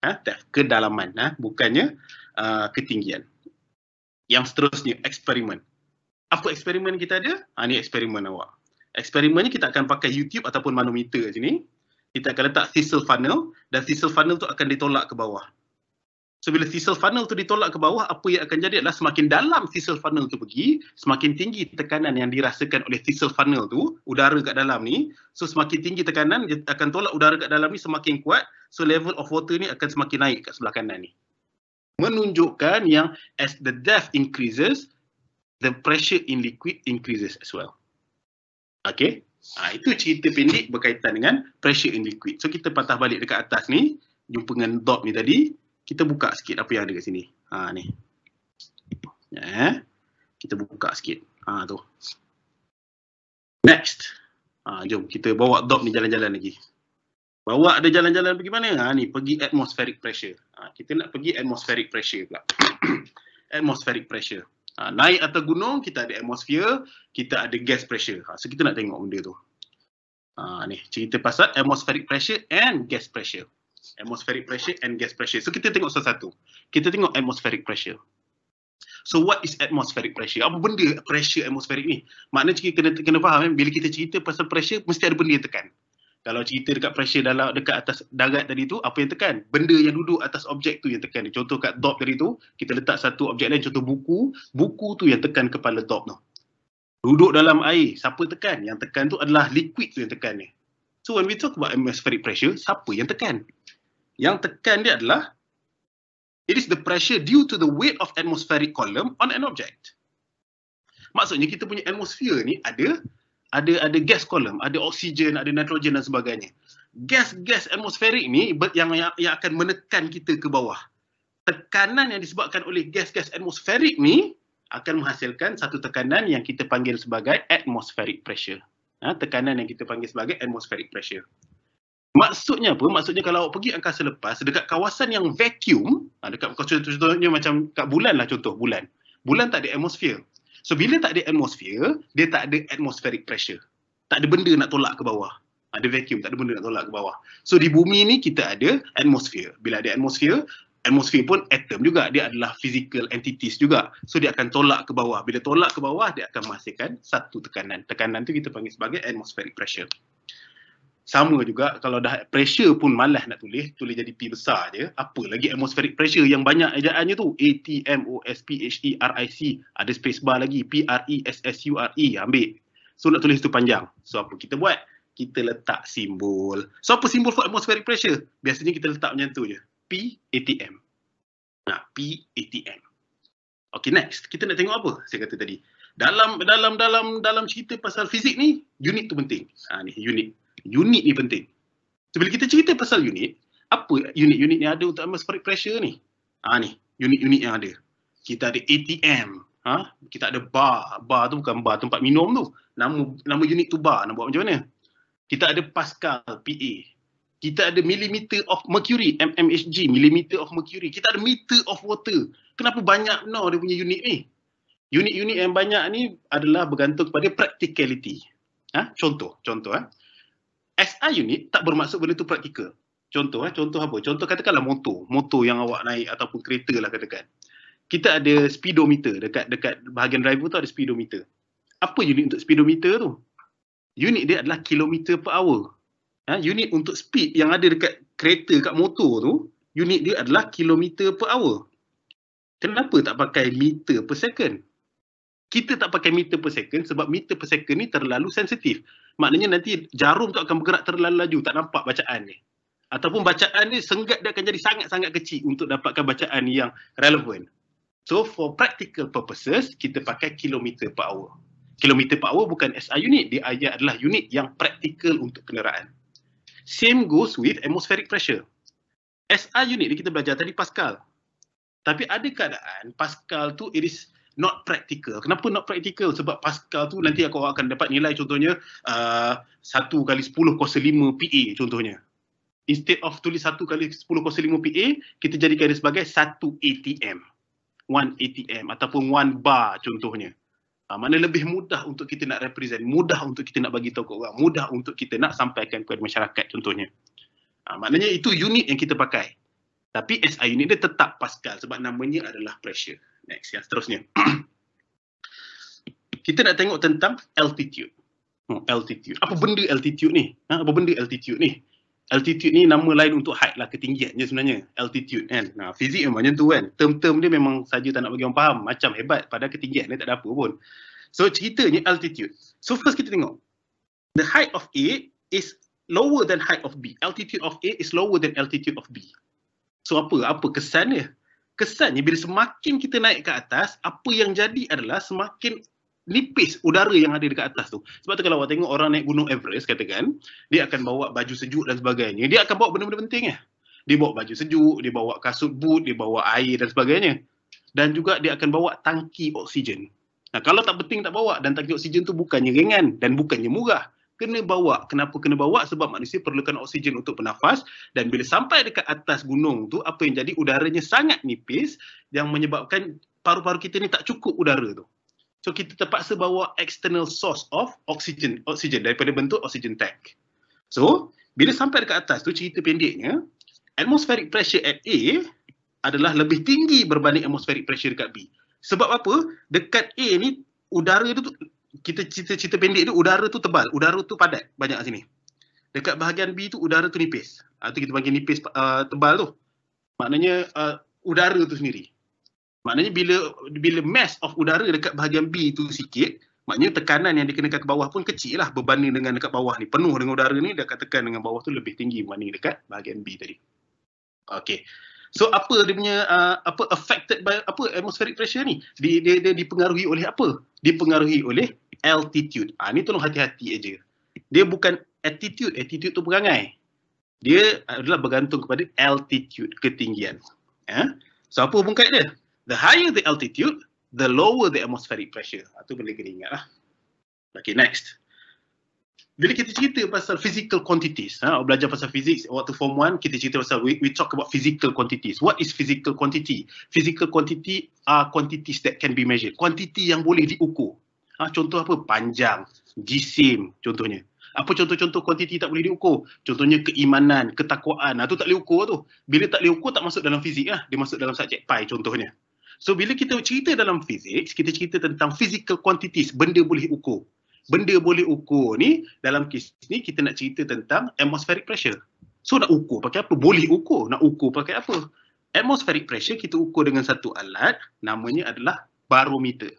Ha, depth, kedalaman. Ha? Bukannya uh, ketinggian. Yang seterusnya, eksperimen. Apa eksperimen kita ada? Ha, ni eksperimen awak. Eksperimen ni kita akan pakai YouTube ataupun manometer sini. Kita akan letak thistle funnel dan thistle funnel tu akan ditolak ke bawah. So bila thistle funnel tu ditolak ke bawah, apa yang akan jadi adalah semakin dalam thistle funnel tu pergi, semakin tinggi tekanan yang dirasakan oleh thistle funnel tu, udara kat dalam ni. So semakin tinggi tekanan, dia akan tolak udara kat dalam ni semakin kuat. So level of water ni akan semakin naik kat sebelah kanan ni. Menunjukkan yang as the depth increases, the pressure in liquid increases as well. Okay, Ha, ah, itu cerita pendek berkaitan dengan pressure in liquid. So kita patah balik dekat atas ni, jumpa dengan dot ni tadi, kita buka sikit apa yang ada kat sini. Ha ni. Ya. Yeah. Kita buka sikit. Ha tu. Next. Ha, jom kita bawa dot ni jalan-jalan lagi. Bawa ada jalan-jalan pergi mana? Ha ni, pergi atmospheric pressure. Ha, kita nak pergi atmospheric pressure pula. atmospheric pressure. Ha, naik atas gunung, kita ada atmosfer kita ada gas pressure. Ha, so, kita nak tengok benda tu. Ha, ni, cerita pasal atmospheric pressure and gas pressure. Atmospheric pressure and gas pressure. So, kita tengok satu-satu. Kita tengok atmospheric pressure. So, what is atmospheric pressure? Apa benda pressure atmospheric ni? Maknanya kita kena, kena faham, eh? bila kita cerita pasal pressure, mesti ada benda yang tekan kalau cerita dekat pressure dalam dekat atas darat tadi tu apa yang tekan benda yang duduk atas objek tu yang tekan contoh kat dop tadi tu kita letak satu objek lain contoh buku buku tu yang tekan kepala dop tu duduk dalam air siapa tekan yang tekan tu adalah liquid tu yang tekan ni so when we talk about atmospheric pressure siapa yang tekan yang tekan dia adalah it is the pressure due to the weight of atmospheric column on an object maksudnya kita punya atmosphere ni ada ada ada gas column, ada oksigen, ada nitrogen dan sebagainya. Gas-gas atmosferik ni yang, yang yang akan menekan kita ke bawah. Tekanan yang disebabkan oleh gas-gas atmosferik ni akan menghasilkan satu tekanan yang kita panggil sebagai atmospheric pressure. Ha, tekanan yang kita panggil sebagai atmospheric pressure. Maksudnya apa? Maksudnya kalau awak pergi angkasa lepas, dekat kawasan yang vacuum, ha, dekat contohnya macam kat bulan lah contoh, bulan. Bulan tak ada atmosphere. So bila tak ada atmosphere, dia tak ada atmospheric pressure. Tak ada benda nak tolak ke bawah. Ada vacuum, tak ada benda nak tolak ke bawah. So di bumi ni kita ada atmosphere. Bila ada atmosphere, atmosphere pun atom juga. Dia adalah physical entities juga. So dia akan tolak ke bawah. Bila tolak ke bawah, dia akan menghasilkan satu tekanan. Tekanan tu kita panggil sebagai atmospheric pressure sama juga kalau dah pressure pun malas nak tulis, tulis jadi P besar je. Apa lagi atmospheric pressure yang banyak ajaannya tu? A T M O S P H E R I C. Ada space bar lagi P R E S S U R E. Ambil. So nak tulis tu panjang. So apa kita buat? Kita letak simbol. So apa simbol for atmospheric pressure? Biasanya kita letak macam tu je. P A T M. Nah, P A T M. Okay, next. Kita nak tengok apa? Saya kata tadi. Dalam dalam dalam dalam cerita pasal fizik ni, unit tu penting. Ha, ni unit unit ni penting. So, bila kita cerita pasal unit, apa unit-unit yang ada untuk atmospheric pressure ni? Ha ni, unit-unit yang ada. Kita ada ATM, ha? kita ada bar. Bar tu bukan bar tempat minum tu. Nama nama unit tu bar nak buat macam mana? Kita ada Pascal, PA. Kita ada millimeter of mercury, mmHg, millimeter of mercury. Kita ada meter of water. Kenapa banyak no dia punya unit ni? Unit-unit yang banyak ni adalah bergantung kepada practicality. Ha? Contoh, contoh. Ha? as a unit tak bermaksud benda tu praktikal. Contoh, eh, contoh apa? Contoh katakanlah motor. Motor yang awak naik ataupun kereta lah katakan. Kita ada speedometer dekat dekat bahagian driver tu ada speedometer. Apa unit untuk speedometer tu? Unit dia adalah kilometer per hour. Ha, unit untuk speed yang ada dekat kereta kat motor tu, unit dia adalah kilometer per hour. Kenapa tak pakai meter per second? Kita tak pakai meter per second sebab meter per second ni terlalu sensitif maknanya nanti jarum tu akan bergerak terlalu laju tak nampak bacaan ni ataupun bacaan ni senggak dia akan jadi sangat-sangat kecil untuk dapatkan bacaan yang relevan so for practical purposes kita pakai kilometer per hour kilometer per hour bukan SI unit dia adalah unit yang practical untuk kenderaan same goes with atmospheric pressure SI unit ni kita belajar tadi Pascal tapi ada keadaan Pascal tu it is not practical. Kenapa not practical? Sebab Pascal tu nanti kau akan dapat nilai contohnya uh, satu uh, kali sepuluh kuasa lima PA contohnya. Instead of tulis satu kali sepuluh kuasa lima PA, kita jadikan dia sebagai satu ATM. One ATM ataupun one bar contohnya. Uh, mana lebih mudah untuk kita nak represent, mudah untuk kita nak bagi tahu kepada orang, mudah untuk kita nak sampaikan kepada masyarakat contohnya. Uh, maknanya itu unit yang kita pakai. Tapi SI unit dia tetap Pascal sebab namanya adalah pressure. Next yang seterusnya. Kita nak tengok tentang altitude. Oh, altitude. Apa benda altitude ni? Ha? Apa benda altitude ni? Altitude ni nama lain untuk height lah, ketinggian je sebenarnya. Altitude kan. Nah, ha, fizik memang macam tu kan. Term-term dia memang saja tak nak bagi orang faham. Macam hebat pada ketinggian ni tak ada apa pun. So ceritanya altitude. So first kita tengok. The height of A is lower than height of B. Altitude of A is lower than altitude of B. So apa? Apa kesannya? Kesannya bila semakin kita naik ke atas, apa yang jadi adalah semakin nipis udara yang ada dekat atas tu. Sebab tu kalau awak tengok orang naik gunung Everest katakan, dia akan bawa baju sejuk dan sebagainya. Dia akan bawa benda-benda penting eh. Dia bawa baju sejuk, dia bawa kasut boot, dia bawa air dan sebagainya. Dan juga dia akan bawa tangki oksigen. Nah, kalau tak penting tak bawa dan tangki oksigen tu bukannya ringan dan bukannya murah kena bawa. Kenapa kena bawa? Sebab manusia perlukan oksigen untuk bernafas dan bila sampai dekat atas gunung tu apa yang jadi udaranya sangat nipis yang menyebabkan paru-paru kita ni tak cukup udara tu. So kita terpaksa bawa external source of oxygen, oksigen daripada bentuk oksigen tank. So, bila sampai dekat atas tu cerita pendeknya, atmospheric pressure at A adalah lebih tinggi berbanding atmospheric pressure dekat B. Sebab apa? Dekat A ni udara dia tu kita cerita-cerita pendek tu udara tu tebal, udara tu padat banyak sini. Dekat bahagian B tu udara tu nipis. Itu ah, kita panggil nipis uh, tebal tu. Maknanya uh, udara tu sendiri. Maknanya bila bila mass of udara dekat bahagian B tu sikit, maknanya tekanan yang dikenakan ke bawah pun kecil lah berbanding dengan dekat bawah ni. Penuh dengan udara ni, dekat tekan dengan bawah tu lebih tinggi berbanding dekat bahagian B tadi. Okay. So apa dia punya uh, apa affected by apa atmospheric pressure ni? Dia, dia dia dipengaruhi oleh apa? Dipengaruhi oleh altitude. Ha, ni tolong hati-hati aja. Dia bukan attitude. Attitude tu perangai. Dia adalah bergantung kepada altitude, ketinggian. Eh? So, apa pun kait dia? The higher the altitude, the lower the atmospheric pressure. Itu ah, ha, boleh kena ingat Okay, next. Bila kita cerita pasal physical quantities, ha, belajar pasal fizik waktu form 1, kita cerita pasal we, we talk about physical quantities. What is physical quantity? Physical quantity are quantities that can be measured. Quantity yang boleh diukur. Ha, contoh apa? Panjang, jisim contohnya. Apa contoh-contoh kuantiti tak boleh diukur? Contohnya keimanan, ketakwaan. Ha, tak boleh ukur tu. Bila tak boleh ukur tak masuk dalam fizik lah. Dia masuk dalam subjek pi contohnya. So bila kita cerita dalam fizik, kita cerita tentang physical quantities, benda boleh ukur. Benda boleh ukur ni, dalam kes ni kita nak cerita tentang atmospheric pressure. So nak ukur pakai apa? Boleh ukur. Nak ukur pakai apa? Atmospheric pressure kita ukur dengan satu alat namanya adalah barometer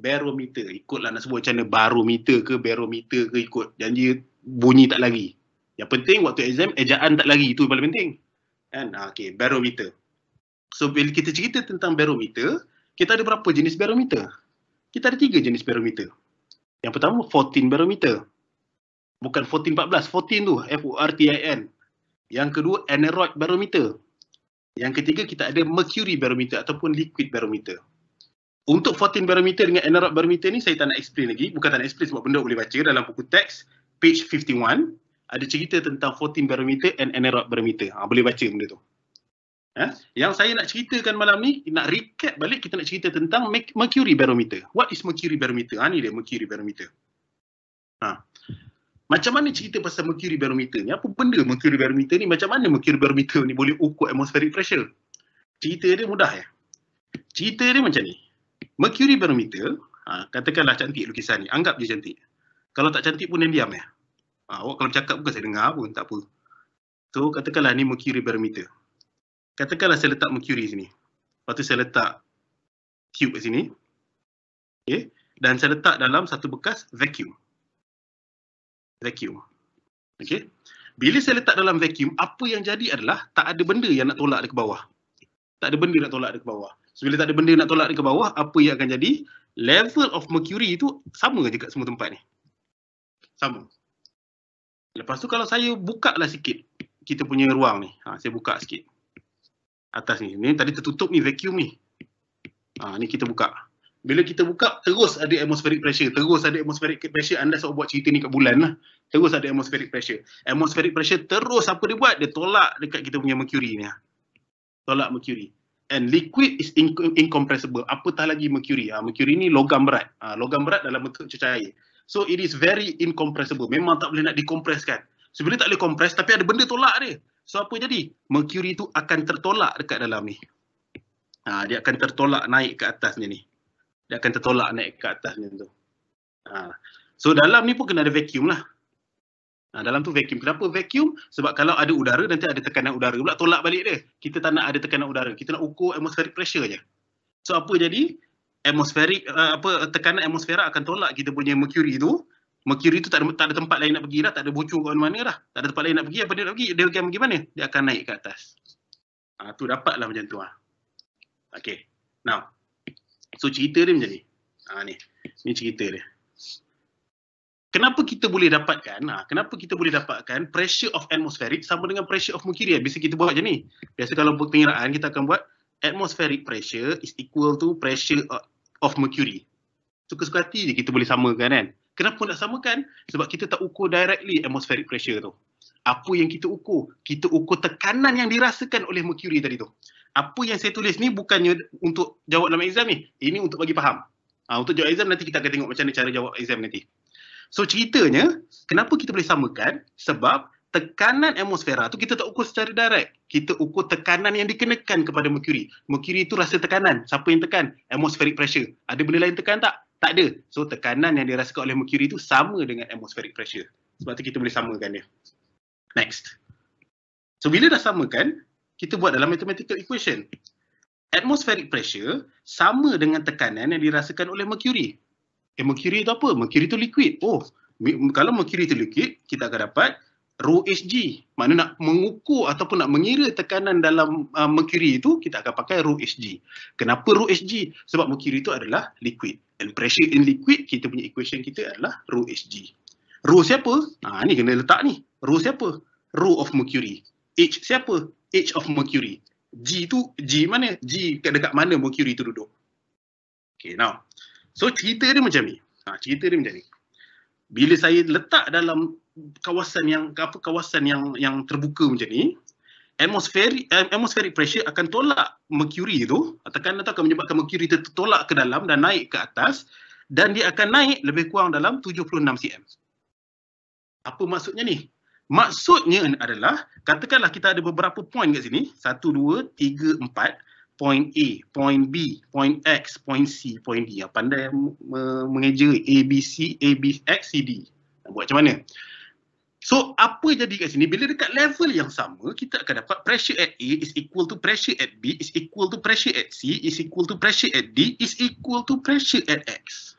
barometer ikutlah nak sebut macam mana barometer ke barometer ke ikut janji bunyi tak lari yang penting waktu exam ejaan tak lari itu paling penting kan ah, okey barometer so bila kita cerita tentang barometer kita ada berapa jenis barometer kita ada tiga jenis barometer yang pertama 14 barometer bukan 14 14 tu F O R T I N yang kedua aneroid barometer yang ketiga kita ada mercury barometer ataupun liquid barometer untuk 14 barometer dengan NRAP barometer ni saya tak nak explain lagi. Bukan tak nak explain sebab benda boleh baca dalam buku teks. Page 51 ada cerita tentang 14 barometer and NRAP barometer. Ha, boleh baca benda tu. Ha? Yang saya nak ceritakan malam ni, nak recap balik kita nak cerita tentang mercury barometer. What is mercury barometer? Ha, ni dia mercury barometer. Ha. Macam mana cerita pasal mercury barometer ni? Apa benda mercury barometer ni? Macam mana mercury barometer ni boleh ukur atmospheric pressure? Cerita dia mudah ya. Cerita dia macam ni. Mercury barometer, ha, katakanlah cantik lukisan ni, anggap dia cantik. Kalau tak cantik pun dia diam ya. Ha, awak kalau cakap bukan saya dengar pun, tak apa. So, katakanlah ni mercury barometer. Katakanlah saya letak mercury sini. Lepas tu saya letak tube kat sini. Okay. Dan saya letak dalam satu bekas vacuum. Vacuum. Okay. Bila saya letak dalam vacuum, apa yang jadi adalah tak ada benda yang nak tolak dia ke bawah. Tak ada benda nak tolak dia ke bawah. So bila tak ada benda nak tolak ni ke bawah, apa yang akan jadi? Level of mercury tu sama je kat semua tempat ni. Sama. Lepas tu kalau saya buka lah sikit kita punya ruang ni. Ha, saya buka sikit. Atas ni. Ni tadi tertutup ni vacuum ni. Ha, ni kita buka. Bila kita buka, terus ada atmospheric pressure. Terus ada atmospheric pressure. Anda sebab buat cerita ni kat bulan lah. Terus ada atmospheric pressure. Atmospheric pressure terus apa dia buat? Dia tolak dekat kita punya mercury ni. Ha. Tolak mercury and liquid is inc- incompressible. Apatah lagi mercury. Ha, ah, mercury ni logam berat. Ha, logam berat dalam bentuk cecair. air. So it is very incompressible. Memang tak boleh nak dikompreskan. Sebenarnya tak boleh kompres tapi ada benda tolak dia. So apa jadi? Mercury tu akan tertolak dekat dalam ni. Ha, dia akan tertolak naik ke atas ni. Dia akan tertolak naik ke atas ni tu. Ha. So dalam ni pun kena ada vacuum lah. Ha, dalam tu vacuum. Kenapa vacuum? Sebab kalau ada udara, nanti ada tekanan udara pula tolak balik dia. Kita tak nak ada tekanan udara. Kita nak ukur atmospheric pressure je. So apa jadi? Atmospheric, uh, apa tekanan atmosfera akan tolak kita punya mercury tu. Mercury tu tak ada, tak ada tempat lain nak pergi dah. Tak ada bocor ke mana dah. Tak ada tempat lain nak pergi. Apa dia nak pergi? Dia akan pergi mana? Dia akan naik ke atas. Ha, tu dapatlah macam tu. Ha. Okay. Now. So cerita dia macam ni. Ha, ni. Ni cerita dia. Kenapa kita boleh dapatkan? Ha, kenapa kita boleh dapatkan pressure of atmospheric sama dengan pressure of mercury? Biasa kita buat macam ni. Biasa kalau buat pengiraan kita akan buat atmospheric pressure is equal to pressure uh, of mercury. Suka-suka hati je kita boleh samakan kan. Kenapa nak samakan? Sebab kita tak ukur directly atmospheric pressure tu. Apa yang kita ukur? Kita ukur tekanan yang dirasakan oleh mercury tadi tu. Apa yang saya tulis ni bukannya untuk jawab dalam exam ni. Ini untuk bagi faham. Ha, untuk jawab exam nanti kita akan tengok macam mana cara jawab exam nanti. So ceritanya, kenapa kita boleh samakan? Sebab tekanan atmosfera tu kita tak ukur secara direct. Kita ukur tekanan yang dikenakan kepada Mercury. Mercury tu rasa tekanan. Siapa yang tekan? Atmospheric pressure. Ada benda lain tekan tak? Tak ada. So tekanan yang dirasakan oleh Mercury tu sama dengan atmospheric pressure. Sebab tu kita boleh samakan dia. Next. So bila dah samakan, kita buat dalam mathematical equation. Atmospheric pressure sama dengan tekanan yang dirasakan oleh Mercury. Eh, mercury tu apa? Mercury tu liquid. Oh, kalau mercury tu liquid, kita akan dapat rho hg. Mana nak mengukur ataupun nak mengira tekanan dalam uh, mercury itu, kita akan pakai rho hg. Kenapa rho hg? Sebab mercury itu adalah liquid. And pressure in liquid, kita punya equation kita adalah rho hg. Rho siapa? Ha, ni kena letak ni. Rho siapa? Rho of mercury. H siapa? H of mercury. G tu, G mana? G dekat mana mercury tu duduk? Okay, now. So cerita dia macam ni. Ha, cerita dia macam ni. Bila saya letak dalam kawasan yang apa kawasan yang yang terbuka macam ni, atmospheric eh, atmospheric pressure akan tolak mercury tu katakan atau akan menyebabkan mercury tertolak ke dalam dan naik ke atas dan dia akan naik lebih kurang dalam 76 cm. Apa maksudnya ni? Maksudnya adalah katakanlah kita ada beberapa point kat sini 1 2 3 4 point A, point B, point X, point C, point D. Ha, pandai me- mengeja A, B, C, A, B, X, C, D. Nak buat macam mana? So, apa jadi kat sini? Bila dekat level yang sama, kita akan dapat pressure at A is equal to pressure at B is equal to pressure at C is equal to pressure at D is equal to pressure at X.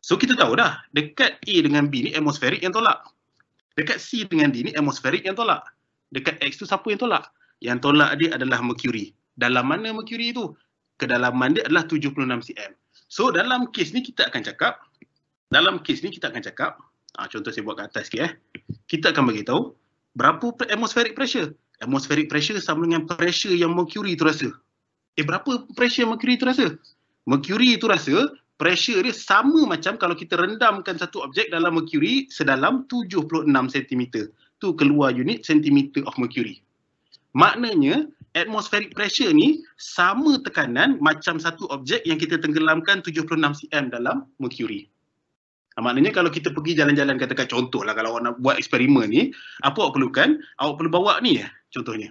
So, kita tahu dah dekat A dengan B ni atmospheric yang tolak. Dekat C dengan D ni atmospheric yang tolak. Dekat X tu siapa yang tolak? Yang tolak dia adalah Mercury dalam mana Mercury tu? Kedalaman dia adalah 76 cm. So dalam kes ni kita akan cakap dalam kes ni kita akan cakap ha, contoh saya buat kat atas sikit eh. Kita akan bagi tahu berapa atmospheric pressure? Atmospheric pressure sama dengan pressure yang Mercury tu rasa. Eh berapa pressure Mercury tu rasa? Mercury tu rasa pressure dia sama macam kalau kita rendamkan satu objek dalam Mercury sedalam 76 cm. Tu keluar unit cm of Mercury. Maknanya atmospheric pressure ni sama tekanan macam satu objek yang kita tenggelamkan 76 cm dalam mercury. Ha, ah, maknanya kalau kita pergi jalan-jalan katakan contoh lah kalau awak nak buat eksperimen ni, apa awak perlukan? Awak perlu bawa ni ya contohnya.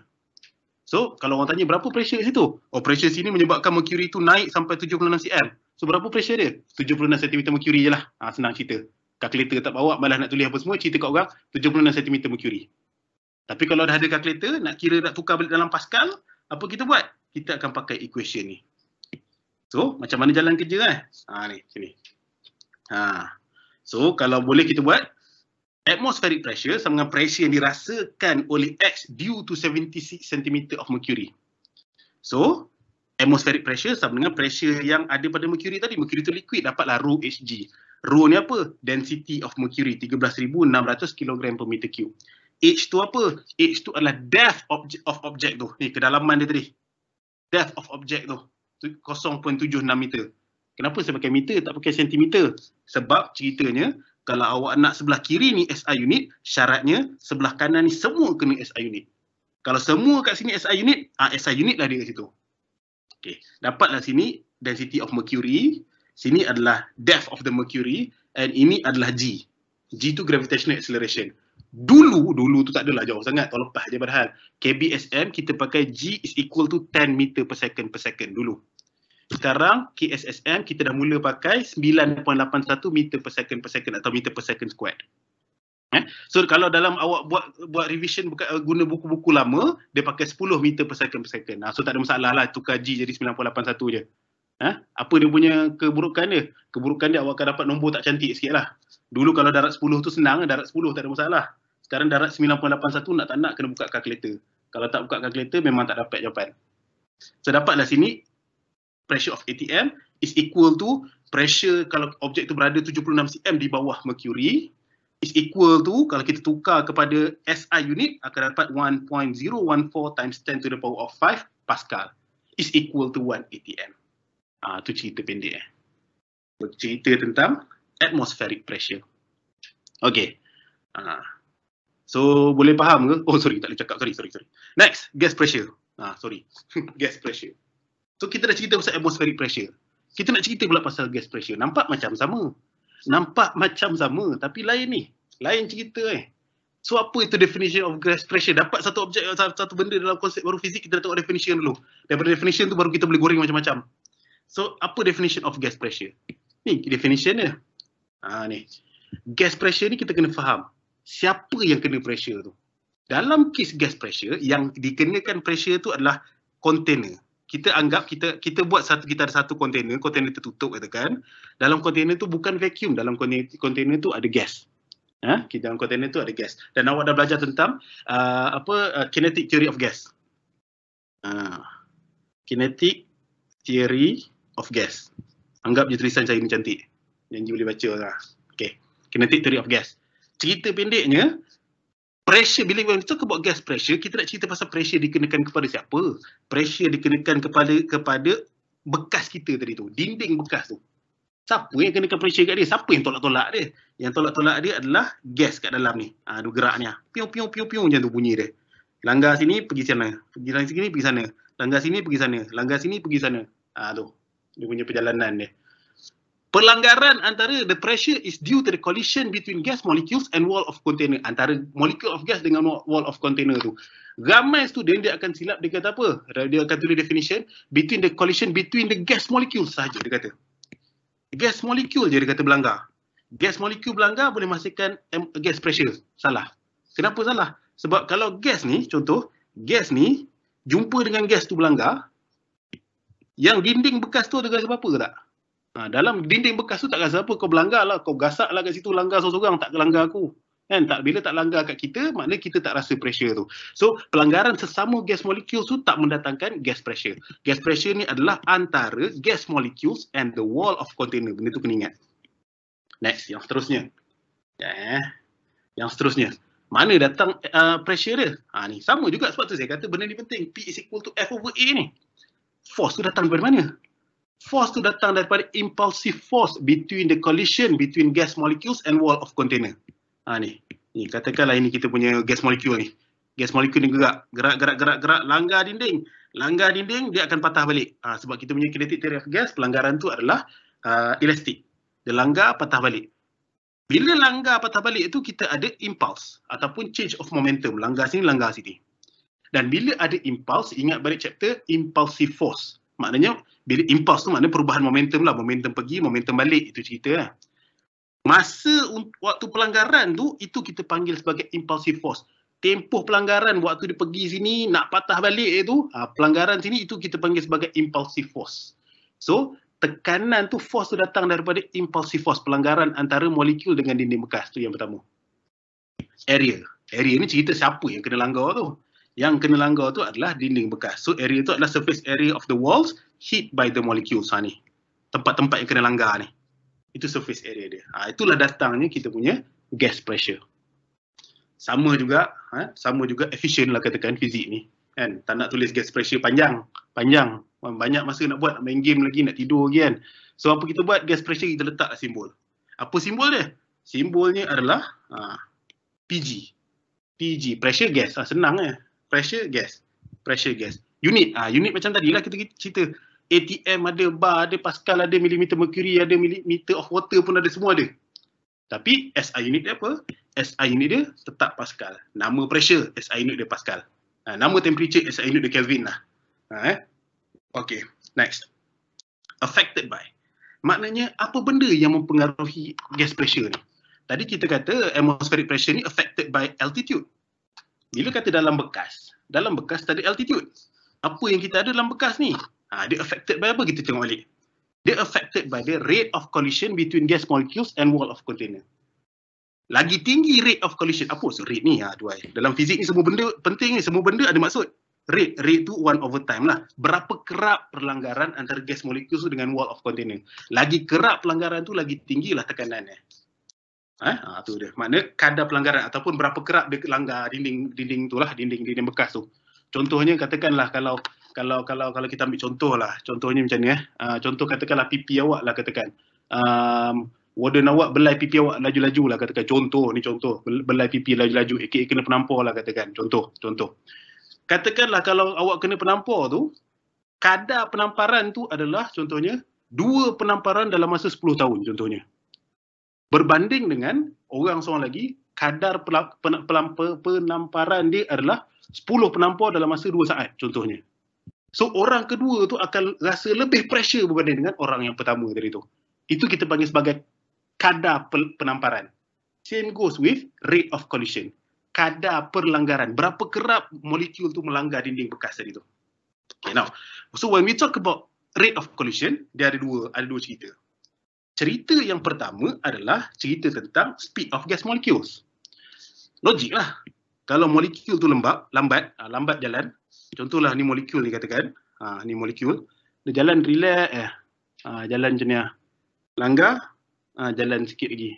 So, kalau orang tanya berapa pressure situ? Oh, pressure sini menyebabkan mercury tu naik sampai 76 cm. So, berapa pressure dia? 76 cm mercury je lah. Ha, senang cerita. Kalkulator tak bawa, malah nak tulis apa semua, cerita kat orang 76 cm mercury. Tapi kalau dah ada kalkulator, nak kira nak tukar balik dalam Pascal, apa kita buat? Kita akan pakai equation ni. So, macam mana jalan kerja kan? Ha, ni, sini. Ha. So, kalau boleh kita buat, atmospheric pressure sama dengan pressure yang dirasakan oleh X due to 76 cm of mercury. So, atmospheric pressure sama dengan pressure yang ada pada mercury tadi. Mercury tu liquid, dapatlah rho hg. Rho ni apa? Density of mercury, 13,600 kg per meter cube. H tu apa? H tu adalah depth obje- of object tu. Ni eh, kedalaman dia tadi. Depth of object tu. 0.76 meter. Kenapa saya pakai meter tak pakai sentimeter? Sebab ceritanya kalau awak nak sebelah kiri ni SI unit, syaratnya sebelah kanan ni semua kena SI unit. Kalau semua kat sini SI unit, ah SI unit lah dia kat situ. Okey, dapatlah sini density of mercury. Sini adalah depth of the mercury and ini adalah g. G tu gravitational acceleration dulu dulu tu tak adalah jauh sangat tahun lepas je padahal KBSM kita pakai G is equal to 10 meter per second per second dulu sekarang KSSM kita dah mula pakai 9.81 meter per second per second atau meter per second squared eh? so kalau dalam awak buat buat revision buka eh, guna buku-buku lama dia pakai 10 meter per second per second nah, so tak ada masalah lah tukar G jadi 9.81 je eh? apa dia punya keburukan dia keburukan dia awak akan dapat nombor tak cantik sikit lah Dulu kalau darat 10 tu senang, darat 10 tak ada masalah. Sekarang darat 981 nak tak nak kena buka kalkulator. Kalau tak buka kalkulator memang tak dapat jawapan. So dapatlah sini pressure of ATM is equal to pressure kalau objek tu berada 76 cm di bawah mercury is equal to kalau kita tukar kepada SI unit akan dapat 1.014 times 10 to the power of 5 pascal is equal to 1 atm. Ah uh, tu cerita pendek eh. Bercerita tentang atmospheric pressure. Okay. Uh, so, boleh faham ke? Oh, sorry. Tak boleh cakap. Sorry, sorry, sorry. Next, gas pressure. Ah, sorry. gas pressure. So, kita dah cerita pasal atmospheric pressure. Kita nak cerita pula pasal gas pressure. Nampak macam sama. Nampak macam sama. Tapi lain ni. Lain cerita eh. So, apa itu definition of gas pressure? Dapat satu objek, satu benda dalam konsep baru fizik, kita dah tengok definition dulu. Daripada definition tu, baru kita boleh goreng macam-macam. So, apa definition of gas pressure? Ni, definition dia. Ha, ni. Gas pressure ni kita kena faham siapa yang kena pressure tu. Dalam kes gas pressure yang dikenakan pressure tu adalah container. Kita anggap kita kita buat satu kita ada satu container, container tertutup katakan. Dalam container tu bukan vacuum, dalam container tu ada gas. Ha, kita dalam container tu ada gas. Dan awak dah belajar tentang uh, apa uh, kinetic theory of gas. Uh, kinetic theory of gas. Anggap je tulisan saya ni cantik. Yang Janji boleh baca lah. Okay. Kinetic theory of gas. Cerita pendeknya, pressure, bila kita talk about gas pressure, kita nak cerita pasal pressure dikenakan kepada siapa. Pressure dikenakan kepada kepada bekas kita tadi tu. Dinding bekas tu. Siapa yang kena pressure kat dia? Siapa yang tolak-tolak dia? Yang tolak-tolak dia adalah gas kat dalam ni. Ha, dia gerak ni. Piong-piong-piong-piong macam tu bunyi dia. Langgar sini, pergi sana. Pergi sini, pergi sana. Langgar sini, pergi sana. Langgar sini, pergi sana. Ha, tu. Dia punya perjalanan dia. Pelanggaran antara the pressure is due to the collision between gas molecules and wall of container. Antara molecule of gas dengan wall of container tu. Ramai student dia akan silap, dia kata apa? Dia akan tulis definition between the collision between the gas molecules sahaja dia kata. Gas molecule je dia kata berlanggar. Gas molecule berlanggar boleh masukkan gas pressure. Salah. Kenapa salah? Sebab kalau gas ni, contoh, gas ni jumpa dengan gas tu berlanggar, yang dinding bekas tu ada rasa apa-apa ke tak? Ha, dalam dinding bekas tu tak rasa apa. Kau berlanggar lah. Kau gasak lah kat situ. Langgar seorang-seorang. Tak langgar aku. Kan? Tak, bila tak langgar kat kita, maknanya kita tak rasa pressure tu. So, pelanggaran sesama gas molecules tu tak mendatangkan gas pressure. Gas pressure ni adalah antara gas molecules and the wall of container. Benda tu kena ingat. Next, yang seterusnya. Eh, yang seterusnya. Mana datang uh, pressure dia? Ha, ni sama juga sebab tu saya kata benda ni penting. P is equal to F over A ni. Force tu datang daripada mana? force tu datang daripada impulsive force between the collision between gas molecules and wall of container. Ha ni. Ni katakanlah ini kita punya gas molecule ni. Gas molecule ni gerak, gerak gerak gerak gerak langgar dinding. Langgar dinding dia akan patah balik. Ha, sebab kita punya kinetik teori gas pelanggaran tu adalah uh, elastik. Dia langgar patah balik. Bila langgar patah balik itu kita ada impulse ataupun change of momentum. Langgar sini, langgar sini. Dan bila ada impulse, ingat balik chapter impulsive force. Maknanya bila impulse tu maknanya perubahan momentum lah. Momentum pergi, momentum balik. Itu cerita lah. Masa waktu pelanggaran tu, itu kita panggil sebagai impulsive force. Tempoh pelanggaran waktu dia pergi sini, nak patah balik itu, ha, pelanggaran sini itu kita panggil sebagai impulsive force. So, tekanan tu force tu datang daripada impulsive force pelanggaran antara molekul dengan dinding bekas tu yang pertama. Area. Area ni cerita siapa yang kena langgar tu yang kena langgar tu adalah dinding bekas. So area tu adalah surface area of the walls hit by the molecules ha, ni. Tempat-tempat yang kena langgar ni. Itu surface area dia. Ha, itulah datangnya kita punya gas pressure. Sama juga, ha, sama juga efisien lah katakan fizik ni. Kan? Tak nak tulis gas pressure panjang. Panjang. Banyak masa nak buat, nak main game lagi, nak tidur lagi kan. So apa kita buat? Gas pressure kita letak lah simbol. Apa simbol dia? Simbolnya adalah ha, PG. PG, pressure gas. Ha, senang eh pressure gas pressure gas unit ah uh, unit macam tadilah kita cerita ATM ada bar ada pascal ada milimeter mercury ada milimeter of water pun ada semua ada tapi SI unit dia apa SI unit dia tetap pascal nama pressure SI unit dia pascal uh, nama temperature SI unit dia kelvin lah uh, eh? okey next affected by maknanya apa benda yang mempengaruhi gas pressure ni tadi kita kata atmospheric pressure ni affected by altitude bila kata dalam bekas, dalam bekas tadi altitude. Apa yang kita ada dalam bekas ni? Ha, dia affected by apa? Kita tengok balik. Dia affected by the rate of collision between gas molecules and wall of container. Lagi tinggi rate of collision. Apa maksud rate ni? Ha, aduai. Dalam fizik ni semua benda penting ni. Semua benda ada maksud. Rate. Rate tu one over time lah. Berapa kerap perlanggaran antara gas molecules tu dengan wall of container. Lagi kerap pelanggaran tu, lagi tinggilah tekanannya. Eh, ha, tu dia. Makna kadar pelanggaran ataupun berapa kerap dia langgar dinding dinding itulah dinding dinding bekas tu. Contohnya katakanlah kalau kalau kalau kalau kita ambil contoh lah. Contohnya macam ni eh. Ha, contoh katakanlah pipi awak lah katakan. Um, warden awak belai pipi awak laju-laju lah katakan. Contoh ni contoh. Belai pipi laju-laju. AKA kena penampor lah katakan. Contoh. Contoh. Katakanlah kalau awak kena penampor tu, kadar penamparan tu adalah contohnya dua penamparan dalam masa 10 tahun contohnya berbanding dengan orang seorang lagi kadar penamparan dia adalah 10 penampar dalam masa 2 saat contohnya. So orang kedua tu akan rasa lebih pressure berbanding dengan orang yang pertama tadi tu. Itu kita panggil sebagai kadar penamparan. Same goes with rate of collision. Kadar perlanggaran. Berapa kerap molekul tu melanggar dinding bekas tadi tu. Okay, now, so when we talk about rate of collision, dia ada dua, ada dua cerita cerita yang pertama adalah cerita tentang speed of gas molecules. Logiklah, Kalau molekul tu lembab, lambat, ah, lambat jalan. Contohlah ni molekul ni katakan. Ha, ni molekul. Dia jalan relax. Eh. Ha, jalan macam ni lah. Langgar. Ha, jalan sikit lagi.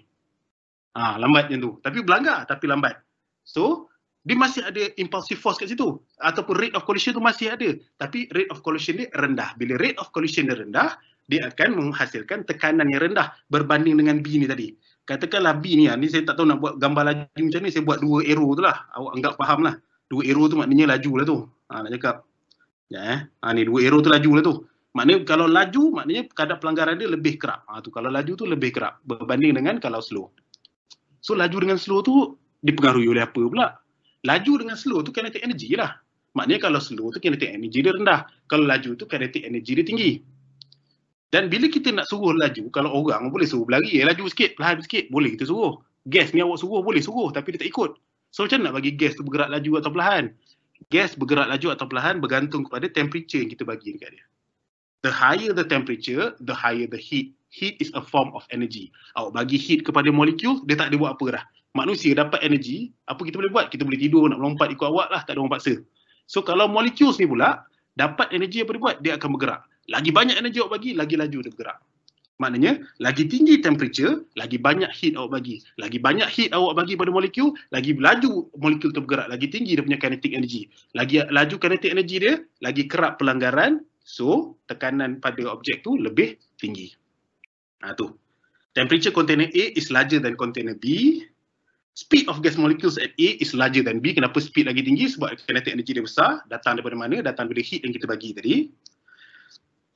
Ha, lambat macam tu. Tapi berlanggar tapi lambat. So, dia masih ada impulsive force kat situ. Ataupun rate of collision tu masih ada. Tapi rate of collision ni rendah. Bila rate of collision ni rendah, dia akan menghasilkan tekanan yang rendah berbanding dengan B ni tadi. Katakanlah B ni, ah, ni saya tak tahu nak buat gambar laju macam ni, saya buat dua arrow tu lah. Awak anggap faham lah. Dua arrow tu maknanya laju lah tu. Ha, nak cakap. Ya, eh? ha, ni dua arrow tu laju lah tu. Maknanya kalau laju, maknanya kadar pelanggaran dia lebih kerap. Ha, tu, kalau laju tu lebih kerap berbanding dengan kalau slow. So laju dengan slow tu dipengaruhi oleh apa pula? Laju dengan slow tu kinetic energy lah. Maknanya kalau slow tu kinetic energy dia rendah. Kalau laju tu kinetic energy dia tinggi. Dan bila kita nak suruh laju, kalau orang boleh suruh berlari, eh, laju sikit, perlahan sikit, boleh kita suruh. Gas ni awak suruh, boleh suruh tapi dia tak ikut. So macam nak bagi gas tu bergerak laju atau perlahan? Gas bergerak laju atau perlahan bergantung kepada temperature yang kita bagi dekat dia. The higher the temperature, the higher the heat. Heat is a form of energy. Awak bagi heat kepada molekul, dia tak ada buat apa dah. Manusia dapat energy, apa kita boleh buat? Kita boleh tidur, nak melompat ikut awak lah, tak ada orang paksa. So kalau molekul ni pula, dapat energy apa dia buat? Dia akan bergerak lagi banyak energi awak bagi, lagi laju dia bergerak. Maknanya, lagi tinggi temperature, lagi banyak heat awak bagi. Lagi banyak heat awak bagi pada molekul, lagi laju molekul tu bergerak, lagi tinggi dia punya kinetic energy. Lagi laju kinetic energy dia, lagi kerap pelanggaran, so tekanan pada objek tu lebih tinggi. Ha tu. Temperature container A is larger than container B. Speed of gas molecules at A is larger than B. Kenapa speed lagi tinggi? Sebab kinetic energy dia besar. Datang daripada mana? Datang daripada heat yang kita bagi tadi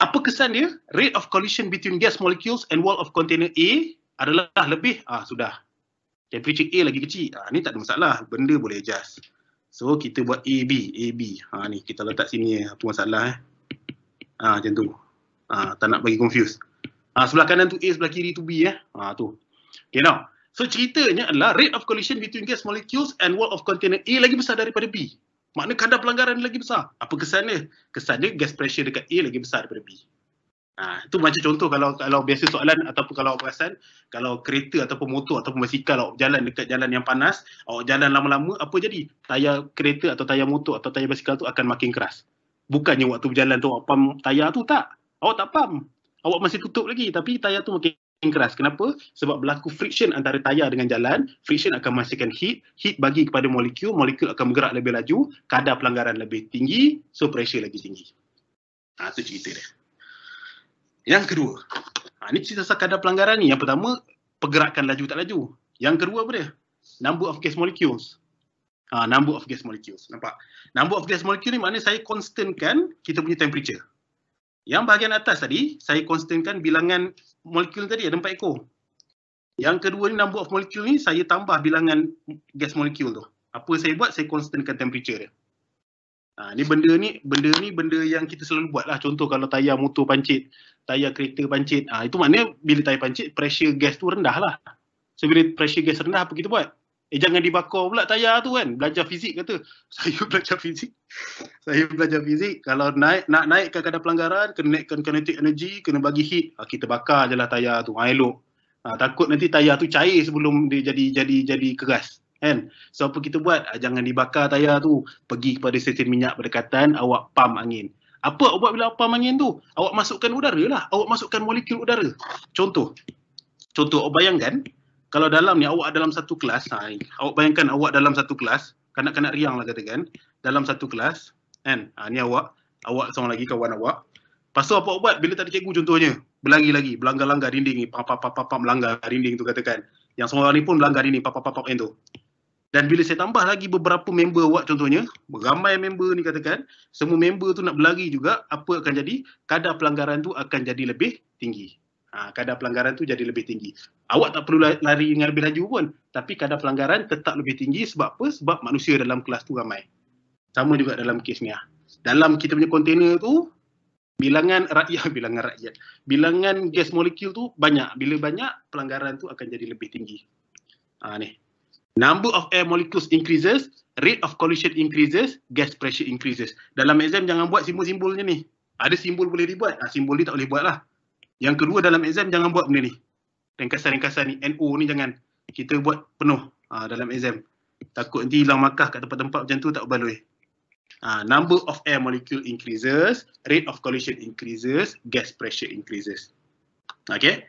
apa kesan dia? Rate of collision between gas molecules and wall of container A adalah lebih ah sudah. Temperature A lagi kecil. Ah ni tak ada masalah, benda boleh adjust. So kita buat A AB, AB. Ha ah, ni kita letak sini eh. apa masalah eh. Ha macam tu. Ha tak nak bagi confuse. Ha sebelah kanan tu A, sebelah kiri tu B eh. Ha tu. Okay now. So ceritanya adalah rate of collision between gas molecules and wall of container A lagi besar daripada B maknanya kadar pelanggaran lagi besar. Apa kesannya? Kesannya gas pressure dekat A lagi besar daripada B. Ha, itu macam contoh kalau kalau biasa soalan ataupun kalau perasan kalau kereta ataupun motor ataupun basikal awak jalan dekat jalan yang panas, awak jalan lama-lama apa jadi? Tayar kereta atau tayar motor atau tayar basikal tu akan makin keras. Bukannya waktu berjalan tu awak pam tayar tu tak. Awak tak pam. Awak masih tutup lagi tapi tayar tu makin paling keras. Kenapa? Sebab berlaku friction antara tayar dengan jalan, friction akan menghasilkan heat, heat bagi kepada molekul, molekul akan bergerak lebih laju, kadar pelanggaran lebih tinggi, so pressure lebih tinggi. Ha, itu cerita dia. Yang kedua, ha, ini cerita pasal kadar pelanggaran ni. Yang pertama, pergerakan laju tak laju. Yang kedua apa dia? Number of gas molecules. Ha, number of gas molecules. Nampak? Number of gas molecules ni maknanya saya constantkan kita punya temperature. Yang bahagian atas tadi, saya konstantkan bilangan molekul tadi, ada 4 ekor. Yang kedua ni, number of molekul ni, saya tambah bilangan gas molekul tu. Apa saya buat, saya konstantkan temperature dia. Ha, ni benda ni, benda ni benda yang kita selalu buat lah. Contoh kalau tayar motor pancit, tayar kereta pancit. Ha, itu maknanya bila tayar pancit, pressure gas tu rendah lah. So bila pressure gas rendah, apa kita buat? Eh jangan dibakar pula tayar tu kan. Belajar fizik kata. Saya belajar fizik. Saya belajar fizik. Kalau naik nak naik, naikkan kadar pelanggaran, kena naikkan kinetic energy, kena bagi heat. Ha, kita bakar je lah tayar tu. Ha, elok. Ha, takut nanti tayar tu cair sebelum dia jadi jadi jadi keras. Kan? So apa kita buat? Ha, jangan dibakar tayar tu. Pergi kepada stesen minyak berdekatan, awak pam angin. Apa awak buat bila pam angin tu? Awak masukkan udara lah. Awak masukkan molekul udara. Contoh. Contoh, awak bayangkan kalau dalam ni awak dalam satu kelas, ha, awak bayangkan awak dalam satu kelas, kanak-kanak riang lah katakan, dalam satu kelas, kan? Ha, ni awak, awak seorang lagi kawan awak. Lepas tu apa buat bila tak ada cikgu contohnya? Berlari lagi, berlanggar-langgar dinding ni, papap papap melanggar dinding tu katakan. Yang seorang ni pun melanggar dinding, papap-papap-papap yang tu. Dan bila saya tambah lagi beberapa member awak contohnya, ramai member ni katakan, semua member tu nak berlari juga, apa akan jadi? Kadar pelanggaran tu akan jadi lebih tinggi. Ha, kadar pelanggaran tu jadi lebih tinggi. Awak tak perlu lari dengan lebih laju pun, tapi kadar pelanggaran tetap lebih tinggi sebab apa? Sebab manusia dalam kelas tu ramai. Sama juga dalam kes ni. Ah. Dalam kita punya kontainer tu, bilangan rakyat, bilangan rakyat, bilangan gas molekul tu banyak. Bila banyak, pelanggaran tu akan jadi lebih tinggi. Ha, ni. Number of air molecules increases, rate of collision increases, gas pressure increases. Dalam exam jangan buat simbol-simbolnya ni. Ada simbol boleh dibuat, ha, simbol ni tak boleh buat lah. Yang kedua dalam exam jangan buat benda ni. Ringkasan-ringkasan ni, NO ni jangan. Kita buat penuh ha, dalam exam. Takut nanti hilang markah kat tempat-tempat macam tu tak berbaloi. Ha, number of air molecule increases, rate of collision increases, gas pressure increases. Okay?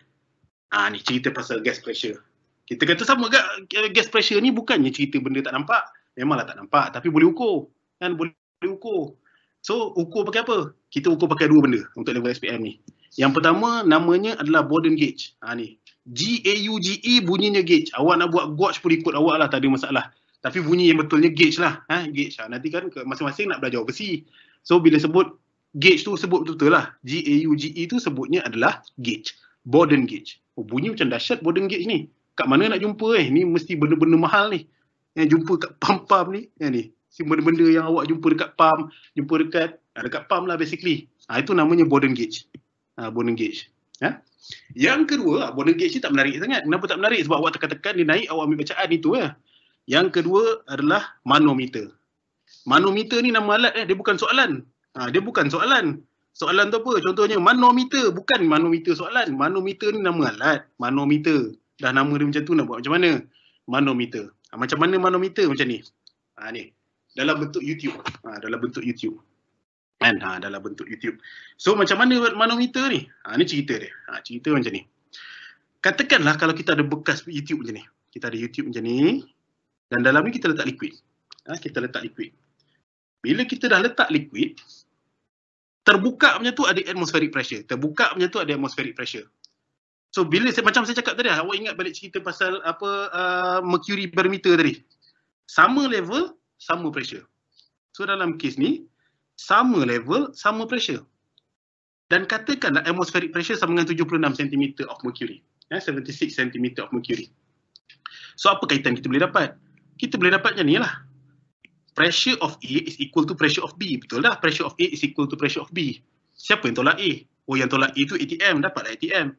Ha, ni cerita pasal gas pressure. Kita kata sama kat eh, gas pressure ni bukannya cerita benda tak nampak. Memanglah tak nampak tapi boleh ukur. Kan boleh ukur. So ukur pakai apa? Kita ukur pakai dua benda untuk level SPM ni. Yang pertama namanya adalah Borden Gauge. Ha ni. G A U G E bunyinya gauge. Awak nak buat gauge pun ikut awak lah tak ada masalah. Tapi bunyi yang betulnya gauge lah. Ha gauge. Ha. Nanti kan masing-masing nak belajar besi. So bila sebut gauge tu sebut betul-betul lah. G A U G E tu sebutnya adalah gauge. Borden Gauge. Oh, bunyi macam dahsyat Borden Gauge ni. Kat mana nak jumpa eh? Ni mesti benda-benda mahal ni. Yang eh, jumpa kat pam-pam ni. Yang eh, ni. Si benda-benda yang awak jumpa dekat pam, jumpa dekat, dekat pam lah basically. Ha, itu namanya Borden Gauge uh, bone engage. Ya? Yang kedua, ah, bone engage ni tak menarik sangat. Kenapa tak menarik? Sebab awak tekan-tekan, dia naik, awak ambil bacaan itu. Ya? Yang kedua adalah manometer. Manometer ni nama alat, eh? dia bukan soalan. Ha, dia bukan soalan. Soalan tu apa? Contohnya manometer, bukan manometer soalan. Manometer ni nama alat, manometer. Dah nama dia macam tu nak buat macam mana? Manometer. Ha, macam mana manometer macam ni? Ha, ni. Dalam bentuk YouTube. Ha, dalam bentuk YouTube kan ha, dalam bentuk YouTube. So macam mana buat manometer ni? Ha, ni cerita dia. Ha, cerita macam ni. Katakanlah kalau kita ada bekas YouTube macam ni. Kita ada YouTube macam ni dan dalam ni kita letak liquid. Ha, kita letak liquid. Bila kita dah letak liquid, terbuka punya tu ada atmospheric pressure. Terbuka punya tu ada atmospheric pressure. So bila saya, macam saya cakap tadi, lah, awak ingat balik cerita pasal apa uh, mercury barometer tadi. Sama level, sama pressure. So dalam kes ni, sama level, sama pressure. Dan katakanlah atmospheric pressure sama dengan 76 cm of mercury. Ya, 76 cm of mercury. So apa kaitan kita boleh dapat? Kita boleh dapatnya ni lah. Pressure of A is equal to pressure of B. Betul lah. Pressure of A is equal to pressure of B. Siapa yang tolak A? Oh yang tolak A tu ATM. Dapatlah ATM.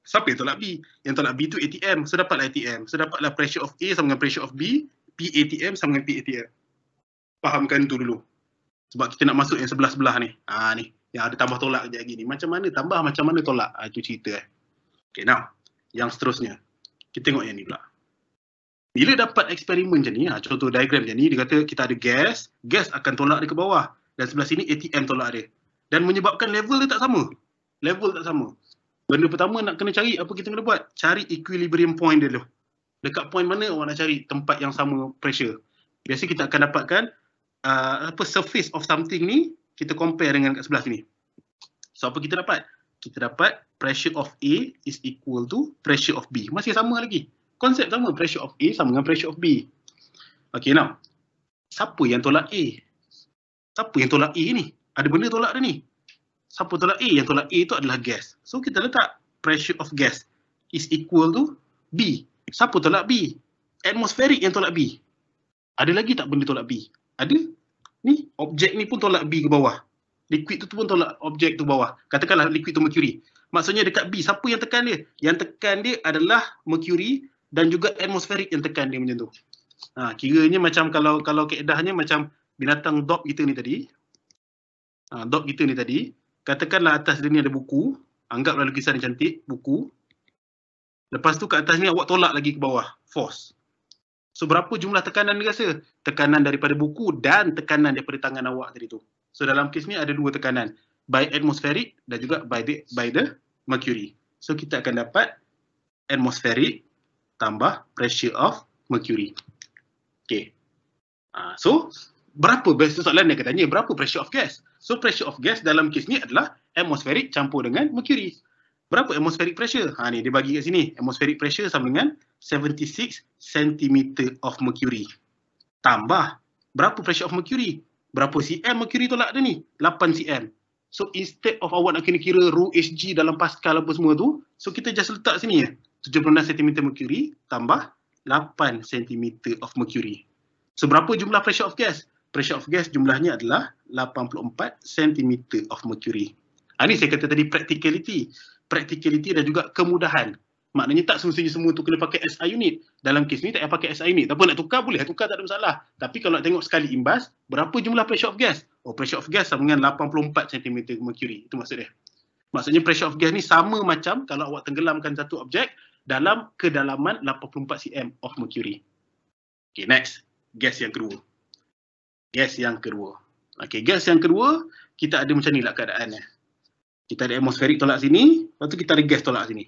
Siapa yang tolak B? Yang tolak B tu ATM. So dapatlah ATM. So dapatlah pressure of A sama dengan pressure of B. P ATM sama dengan PATM. Fahamkan tu dulu sebab kita nak masuk yang sebelah-sebelah ni. Ha ni, yang ada tambah tolak je lagi ni. Macam mana tambah, macam mana tolak? Ha, itu cerita eh. Okay, now. Yang seterusnya. Kita tengok yang ni pula. Bila dapat eksperimen macam ni, ha, contoh diagram macam ni, dia kata kita ada gas, gas akan tolak dia ke bawah. Dan sebelah sini ATM tolak dia. Dan menyebabkan level dia tak sama. Level tak sama. Benda pertama nak kena cari, apa kita kena buat? Cari equilibrium point dia dulu. Dekat point mana orang nak cari tempat yang sama pressure. Biasa kita akan dapatkan uh, apa surface of something ni kita compare dengan kat sebelah sini. So apa kita dapat? Kita dapat pressure of A is equal to pressure of B. Masih sama lagi. Konsep sama pressure of A sama dengan pressure of B. Okay now. Siapa yang tolak A? Siapa yang tolak A ni? Ada benda tolak dia ni. Siapa tolak A? Yang tolak A tu adalah gas. So kita letak pressure of gas is equal to B. Siapa tolak B? Atmospheric yang tolak B. Ada lagi tak benda tolak B? ada ni objek ni pun tolak B ke bawah liquid tu, pun tolak objek tu bawah katakanlah liquid tu mercury maksudnya dekat B siapa yang tekan dia yang tekan dia adalah mercury dan juga atmosferik yang tekan dia macam tu ha, kiranya macam kalau kalau keedahnya macam binatang dog kita ni tadi ha, dog kita ni tadi katakanlah atas dia ni ada buku anggaplah lukisan yang cantik buku lepas tu kat atas ni awak tolak lagi ke bawah force So berapa jumlah tekanan dia rasa? Tekanan daripada buku dan tekanan daripada tangan awak tadi tu. So dalam kes ni ada dua tekanan. By atmospheric dan juga by the, by the mercury. So kita akan dapat atmospheric tambah pressure of mercury. Okay. Ah, so berapa? Biasa soalan dia akan tanya berapa pressure of gas? So pressure of gas dalam kes ni adalah atmospheric campur dengan mercury. Berapa atmospheric pressure? Ha ni dia bagi kat sini. Atmospheric pressure sama dengan 76 cm of mercury. Tambah berapa pressure of mercury? Berapa cm mercury tolak dia ni? 8 cm. So instead of awak nak kena kira rho hg dalam pascal apa semua tu, so kita just letak sini ya. 76 cm mercury tambah 8 cm of mercury. So berapa jumlah pressure of gas? Pressure of gas jumlahnya adalah 84 cm of mercury. Ha ni saya kata tadi practicality practicality dan juga kemudahan. Maknanya tak semestinya semua tu kena pakai SI unit. Dalam kes ni tak payah pakai SI unit. Tapi nak tukar boleh, tukar tak ada masalah. Tapi kalau nak tengok sekali imbas, berapa jumlah pressure of gas? Oh, pressure of gas sama dengan 84 cm mercury. Itu maksud dia. Maksudnya pressure of gas ni sama macam kalau awak tenggelamkan satu objek dalam kedalaman 84 cm of mercury. Okay, next. Gas yang kedua. Gas yang kedua. Okay, gas yang kedua, kita ada macam ni lah keadaannya kita ada atmosferik tolak sini, lepas tu kita ada gas tolak sini.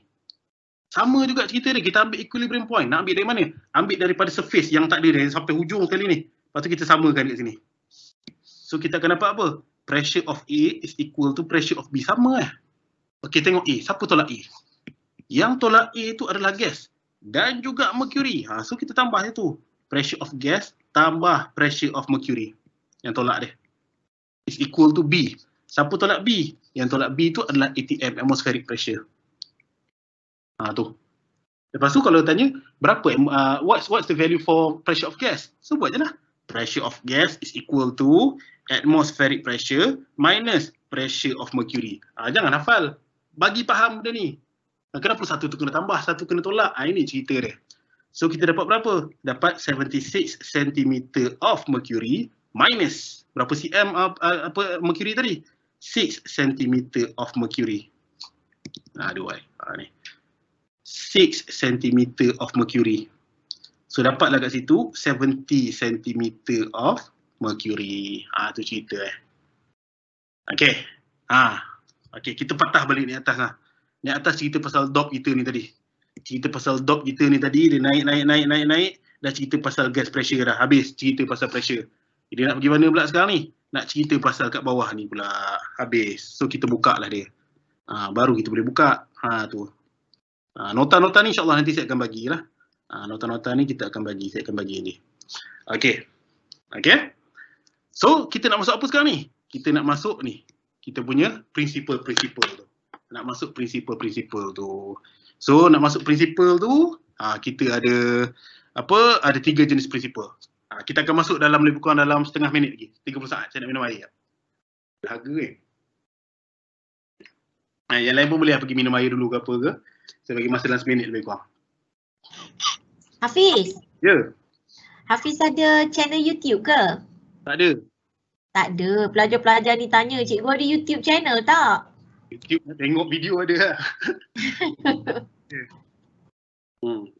Sama juga cerita ni, kita ambil equilibrium point. Nak ambil dari mana? Ambil daripada surface yang tak ada dari sampai hujung sekali ni. Lepas tu kita samakan kat sini. So kita akan dapat apa? Pressure of A is equal to pressure of B. Sama lah. Eh? Okay, tengok A. Siapa tolak A? Yang tolak A tu adalah gas. Dan juga mercury. Ha, so kita tambah tu. Pressure of gas tambah pressure of mercury. Yang tolak dia. Is equal to B. Siapa tolak B? Yang tolak B tu adalah ATM, atmospheric pressure. Ha, tu. Lepas tu kalau tanya, berapa, uh, what's, what's the value for pressure of gas? So buat je lah. Pressure of gas is equal to atmospheric pressure minus pressure of mercury. Ha, jangan hafal. Bagi faham benda ni. Ha, kenapa satu tu kena tambah, satu kena tolak? Ha, ini cerita dia. So kita dapat berapa? Dapat 76 cm of mercury minus berapa cm uh, uh, apa mercury tadi? 6 cm of mercury. Aduh, ha, ha, ni. 6 cm of mercury. So, dapatlah kat situ 70 cm of mercury. Ah, ha, tu cerita eh. Okay. Ha. Okay, kita patah balik ni atas lah. Ni atas cerita pasal dog kita ni tadi. Cerita pasal dog kita ni tadi, dia naik, naik, naik, naik, naik. Dah cerita pasal gas pressure dah. Habis cerita pasal pressure. Dia nak pergi mana pula sekarang ni? nak cerita pasal kat bawah ni pula habis. So kita buka lah dia. Ha, baru kita boleh buka. Ha, tu. Ha, nota-nota ni insyaAllah nanti saya akan bagi lah ha, nota-nota ni kita akan bagi. Saya akan bagi ni. Okay. Okay. So kita nak masuk apa sekarang ni? Kita nak masuk ni. Kita punya prinsipal-prinsipal tu. Nak masuk prinsipal-prinsipal tu. So nak masuk prinsipal tu, ha, kita ada apa ada tiga jenis prinsipal. Ha, kita akan masuk dalam lebih kurang dalam setengah minit lagi. 30 saat saya nak minum air. Lagu kan? Eh? Ha, yang lain pun boleh lah pergi minum air dulu ke apa ke. Saya bagi masa dalam seminit lebih kurang. Hafiz. Ya. Yeah. Hafiz ada channel YouTube ke? Tak ada. Tak ada. Pelajar-pelajar ni tanya, cikgu ada YouTube channel tak? YouTube nak tengok video ada lah. hmm.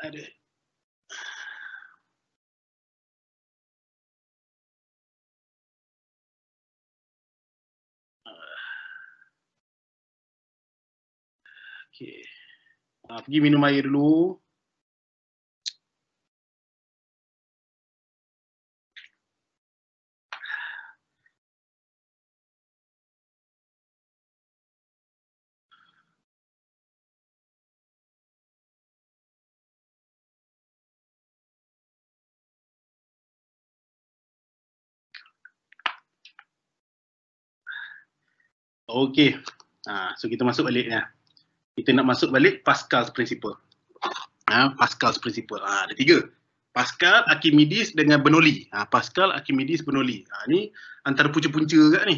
Ada. Okey. Uh, pergi minum air dulu. Okay. Ha, ah, so kita masuk balik dah. Ya kita nak masuk balik Pascal's principle. Ha, Pascal's principle. Ha, ada tiga. Pascal, Archimedes dengan Bernoulli. Ha, Pascal, Archimedes, Bernoulli. Ha, ni antara punca-punca kat ni.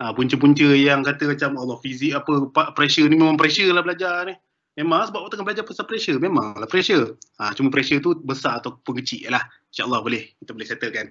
Ha, punca-punca yang kata macam Allah fizik apa pressure ni memang pressure lah belajar ni. Memang sebab orang tengah belajar pasal pressure. memang lah pressure. Ha, cuma pressure tu besar ataupun kecil lah. InsyaAllah boleh. Kita boleh settlekan.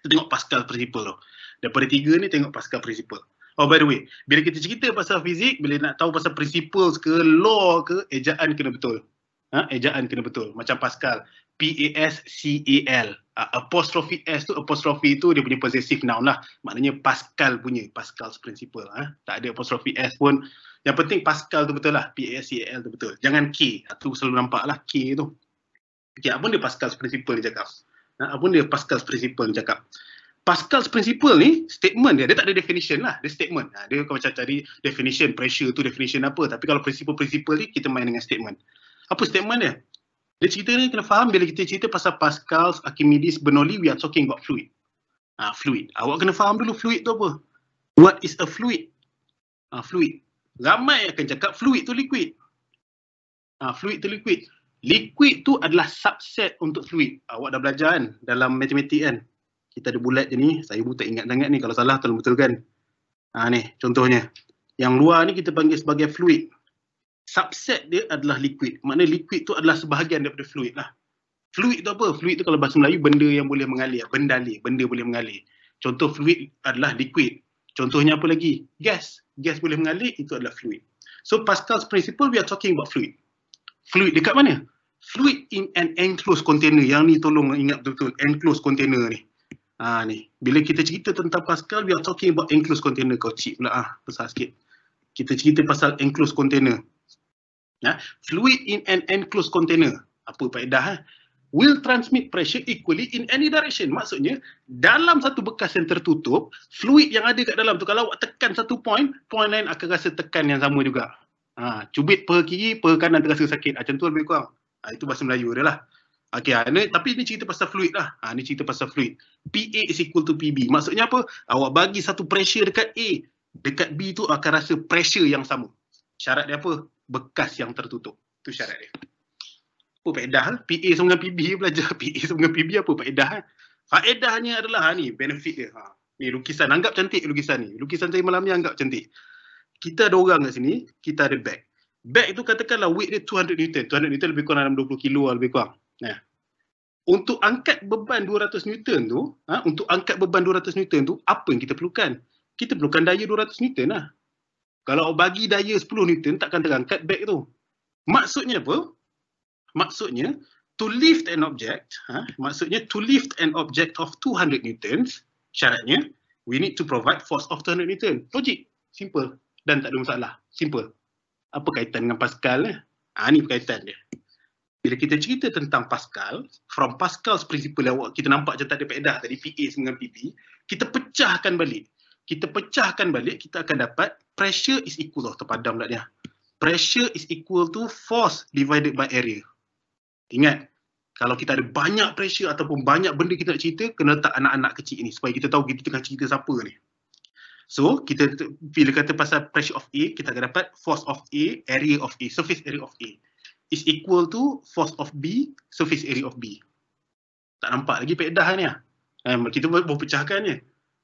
Kita tengok Pascal principle tu. Daripada tiga ni tengok Pascal principle. Oh by the way, bila kita cerita pasal fizik, bila nak tahu pasal principles ke law ke, ejaan kena betul. Ha? Ejaan kena betul. Macam Pascal. P-A-S-C-A-L. Uh, ha, apostrophe S tu, apostrophe tu dia punya possessive noun lah. Maknanya Pascal punya. Pascal's principle. Ha? Tak ada apostrophe S pun. Yang penting Pascal tu betul lah. P-A-S-C-A-L tu betul. Jangan K. Itu selalu nampak lah K tu. Okay, apa dia Pascal's principle dia cakap? Ha? Apa dia Pascal's principle dia cakap? Pascal's principle ni statement dia, dia tak ada definition lah, dia statement. Ha, dia macam cari definition pressure tu definition apa tapi kalau principle-principle ni kita main dengan statement. Apa statement dia? Dia cerita ni kena faham bila kita cerita pasal Pascal's, Archimedes, Bernoulli we are talking about fluid. Ha, fluid. Awak kena faham dulu fluid tu apa. What is a fluid? Ha, fluid. Ramai akan cakap fluid tu liquid. Ha, fluid tu liquid. Liquid tu adalah subset untuk fluid. Awak dah belajar kan dalam matematik kan kita ada bulat je ni, saya pun tak ingat sangat ni kalau salah tolong betulkan. Ha ni, contohnya. Yang luar ni kita panggil sebagai fluid. Subset dia adalah liquid. Makna liquid tu adalah sebahagian daripada fluid lah. Fluid tu apa? Fluid tu kalau bahasa Melayu benda yang boleh mengalir, bendali, benda boleh mengalir. Contoh fluid adalah liquid. Contohnya apa lagi? Gas. Gas boleh mengalir, itu adalah fluid. So Pascal's principle, we are talking about fluid. Fluid dekat mana? Fluid in an enclosed container. Yang ni tolong ingat betul-betul. Enclosed container ni. Ha, ni. Bila kita cerita tentang Pascal, we are talking about enclosed container. Kau cik pula, ha, besar sikit. Kita cerita pasal enclosed container. Ha? Fluid in an enclosed container. Apa faedah? Ha? Will transmit pressure equally in any direction. Maksudnya, dalam satu bekas yang tertutup, fluid yang ada kat dalam tu, kalau awak tekan satu point, point lain akan rasa tekan yang sama juga. Ha, cubit per kiri, per kanan terasa sakit. Ha, macam tu lebih kurang. Ha, itu bahasa Melayu dia lah. Okay, ini, ah, tapi ini cerita pasal fluid lah. Ha, ah, ini cerita pasal fluid. PA is equal to PB. Maksudnya apa? Awak bagi satu pressure dekat A, dekat B tu akan rasa pressure yang sama. Syarat dia apa? Bekas yang tertutup. Itu syarat dia. Apa faedah? Ah? PA sama dengan PB belajar. PA sama dengan PB apa faedah? Faedahnya adalah ha, ni, benefit dia. Ha, ni lukisan. Anggap cantik lukisan ni. Lukisan saya malam ni anggap cantik. Kita ada orang kat sini, kita ada bag. Bag tu katakanlah weight dia 200 Newton. 200 Newton lebih kurang dalam 20 kilo lah, lebih kurang. Ya. Untuk angkat beban 200 Newton tu, ha, untuk angkat beban 200 Newton tu, apa yang kita perlukan? Kita perlukan daya 200 Newton lah. Kalau bagi daya 10 Newton, takkan terangkat beg tu. Maksudnya apa? Maksudnya, to lift an object, ha, maksudnya to lift an object of 200 Newtons, syaratnya, we need to provide force of 200 Newton. Logik. Simple. Dan tak ada masalah. Simple. Apa kaitan dengan Pascal? Ha, ni berkaitan dia bila kita cerita tentang Pascal, from Pascal's principle yang kita nampak macam tak ada peredah tadi, PA dengan PB, kita pecahkan balik. Kita pecahkan balik, kita akan dapat pressure is equal, oh, terpadam lah dia. Pressure is equal to force divided by area. Ingat, kalau kita ada banyak pressure ataupun banyak benda kita nak cerita, kena letak anak-anak kecil ni supaya kita tahu kita tengah cerita siapa ni. So, kita bila kata pasal pressure of A, kita akan dapat force of A, area of A, surface area of A is equal to force of B, surface area of B. Tak nampak lagi faedah ni lah. Eh, kita boleh pecahkan ni.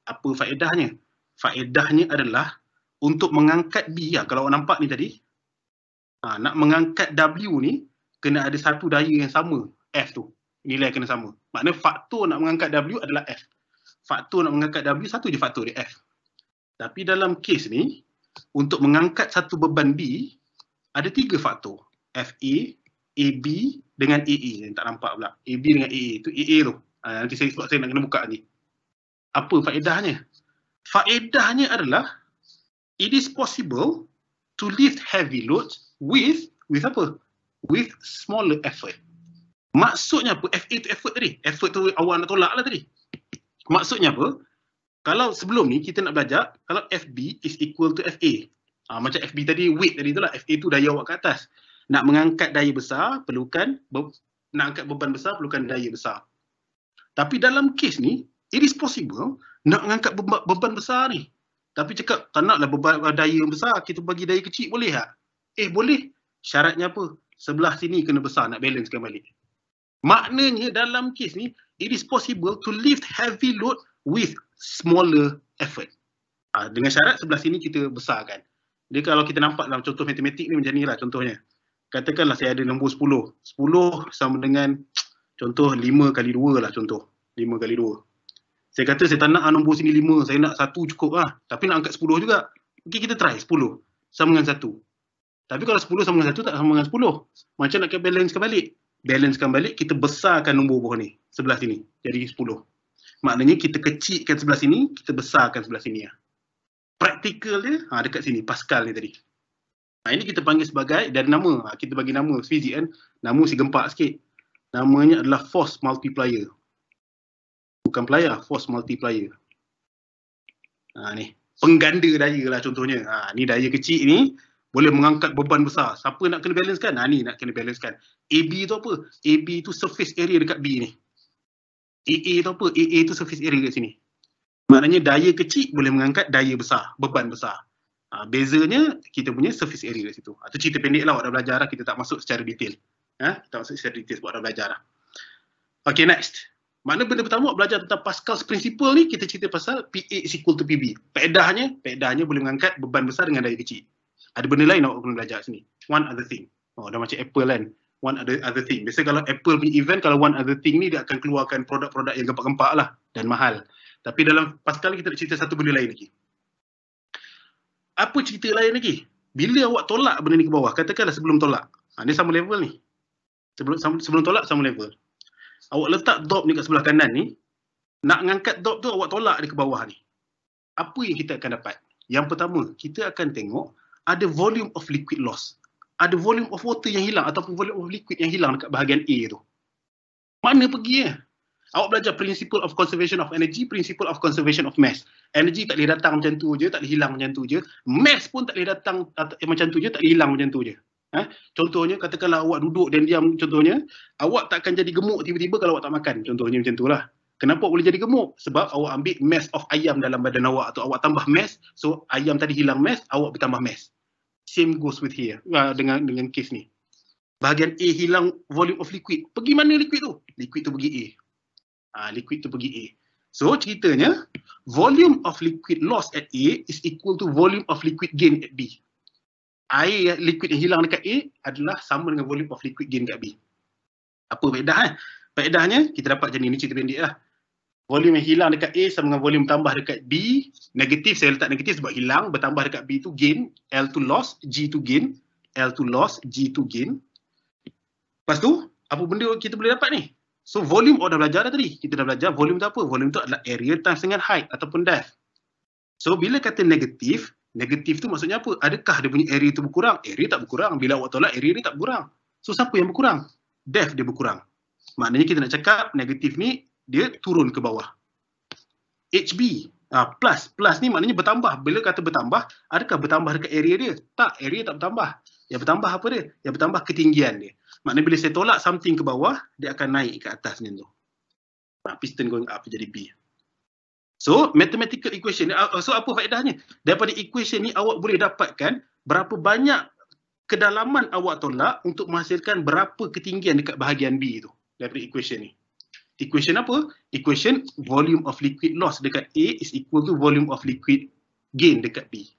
Apa faedahnya? Faedahnya adalah untuk mengangkat B lah. Kalau awak nampak ni tadi, ha, nak mengangkat W ni, kena ada satu daya yang sama, F tu. Nilai kena sama. Maknanya faktor nak mengangkat W adalah F. Faktor nak mengangkat W, satu je faktor dia, F. Tapi dalam kes ni, untuk mengangkat satu beban B, ada tiga faktor. FE, AB dengan EE yang tak nampak pula. AB dengan EE itu EE tu. Ha, nanti saya sebab saya nak kena buka ni. Apa faedahnya? Faedahnya adalah it is possible to lift heavy loads with with apa? With smaller effort. Maksudnya apa? FE tu effort tadi. Effort tu awak nak tolak lah tadi. Maksudnya apa? Kalau sebelum ni kita nak belajar, kalau FB is equal to FA. Ha, ah, macam FB tadi, weight tadi tu lah. FA tu daya awak ke atas nak mengangkat daya besar perlukan be- nak angkat beban besar perlukan daya besar. Tapi dalam kes ni, it is possible nak mengangkat beban, beban besar ni. Tapi cakap tak naklah beban daya yang besar, kita bagi daya kecil boleh tak? Eh boleh. Syaratnya apa? Sebelah sini kena besar nak balancekan balik. Maknanya dalam kes ni, it is possible to lift heavy load with smaller effort. Ha, dengan syarat sebelah sini kita besarkan. Jadi kalau kita nampak dalam contoh matematik ni macam ni lah contohnya katakanlah saya ada nombor 10. 10 sama dengan contoh 5 kali 2 lah contoh. 5 kali 2. Saya kata saya tak nak nombor sini 5, saya nak 1 cukup lah. Tapi nak angkat 10 juga. Okey kita try 10 sama dengan 1. Tapi kalau 10 sama dengan 1 tak sama dengan 10. Macam nak balance ke balik. Balancekan balik, kita besarkan nombor bawah ni. Sebelah sini. Jadi 10. Maknanya kita kecilkan sebelah sini, kita besarkan sebelah sini. Lah. Praktikal dia ha, dekat sini. Pascal ni tadi. Ha, ini kita panggil sebagai dari nama ha, kita bagi nama fizik kan nama si gempak sikit namanya adalah force multiplier bukan player lah, force multiplier ha ni pengganda daya lah contohnya ha ni daya kecil ni boleh mengangkat beban besar siapa nak kena balance kan ha ni nak kena balance kan AB tu apa AB tu surface area dekat B ni AA tu apa AA tu surface area dekat sini maknanya daya kecil boleh mengangkat daya besar beban besar Ha, bezanya kita punya surface area kat situ. Itu ah, ha, cerita pendek lah waktu belajar lah. Kita tak masuk secara detail. Ha, ah, kita masuk secara detail sebab dah belajar lah. Okay next. Mana benda pertama waktu belajar tentang Pascal's principle ni kita cerita pasal PA is equal to PB. Pedahnya, pedahnya boleh mengangkat beban besar dengan daya kecil. Ada benda lain awak kena belajar sini. One other thing. Oh, dah macam Apple kan. One other other thing. Biasa kalau Apple punya event, kalau one other thing ni dia akan keluarkan produk-produk yang gempak-gempak lah dan mahal. Tapi dalam Pascal kita nak cerita satu benda lain lagi apa cerita lain lagi? Bila awak tolak benda ni ke bawah, katakanlah sebelum tolak. Ha, ni sama level ni. Sebelum sama, sebelum tolak, sama level. Awak letak dob ni kat sebelah kanan ni, nak mengangkat dob tu, awak tolak dia ke bawah ni. Apa yang kita akan dapat? Yang pertama, kita akan tengok ada volume of liquid loss. Ada volume of water yang hilang ataupun volume of liquid yang hilang dekat bahagian A tu. Mana pergi ya? Eh? Awak belajar principle of conservation of energy, principle of conservation of mass. Energy tak boleh datang macam tu je, tak boleh hilang macam tu je. Mass pun tak boleh datang eh, macam tu je, tak boleh hilang macam tu je. Eh? Contohnya, katakanlah awak duduk dan diam contohnya, awak tak akan jadi gemuk tiba-tiba kalau awak tak makan. Contohnya macam tu lah. Kenapa boleh jadi gemuk? Sebab awak ambil mass of ayam dalam badan awak atau awak tambah mass, so ayam tadi hilang mass, awak bertambah mass. Same goes with here, uh, dengan dengan case ni. Bahagian A hilang volume of liquid. Pergi mana liquid tu? Liquid tu pergi A uh, liquid tu pergi A. So ceritanya, volume of liquid loss at A is equal to volume of liquid gain at B. Air liquid yang hilang dekat A adalah sama dengan volume of liquid gain dekat B. Apa faedah eh? Faedahnya, kita dapat jadi ni, ni cerita pendek lah. Volume yang hilang dekat A sama dengan volume tambah dekat B. Negatif, saya letak negatif sebab hilang. Bertambah dekat B tu gain. L to loss, G to gain. L to loss, G to gain. Lepas tu, apa benda kita boleh dapat ni? So volume oh dah belajar dah tadi. Kita dah belajar volume tu apa? Volume tu adalah area times dengan height ataupun depth. So bila kata negatif, negatif tu maksudnya apa? Adakah dia punya area tu berkurang? Area tak berkurang. Bila awak tolak area ni tak berkurang. So siapa yang berkurang? Depth dia berkurang. Maknanya kita nak cakap negatif ni dia turun ke bawah. HB uh, ah, plus plus ni maknanya bertambah. Bila kata bertambah, adakah bertambah dekat area dia? Tak, area tak bertambah. Yang bertambah apa dia? Yang bertambah ketinggian dia. Maknanya bila saya tolak something ke bawah, dia akan naik ke atas macam tu. Ha, piston going up jadi B. So, mathematical equation ni, uh, so apa faedahnya? Daripada equation ni, awak boleh dapatkan berapa banyak kedalaman awak tolak untuk menghasilkan berapa ketinggian dekat bahagian B tu daripada equation ni. Equation apa? Equation volume of liquid loss dekat A is equal to volume of liquid gain dekat B.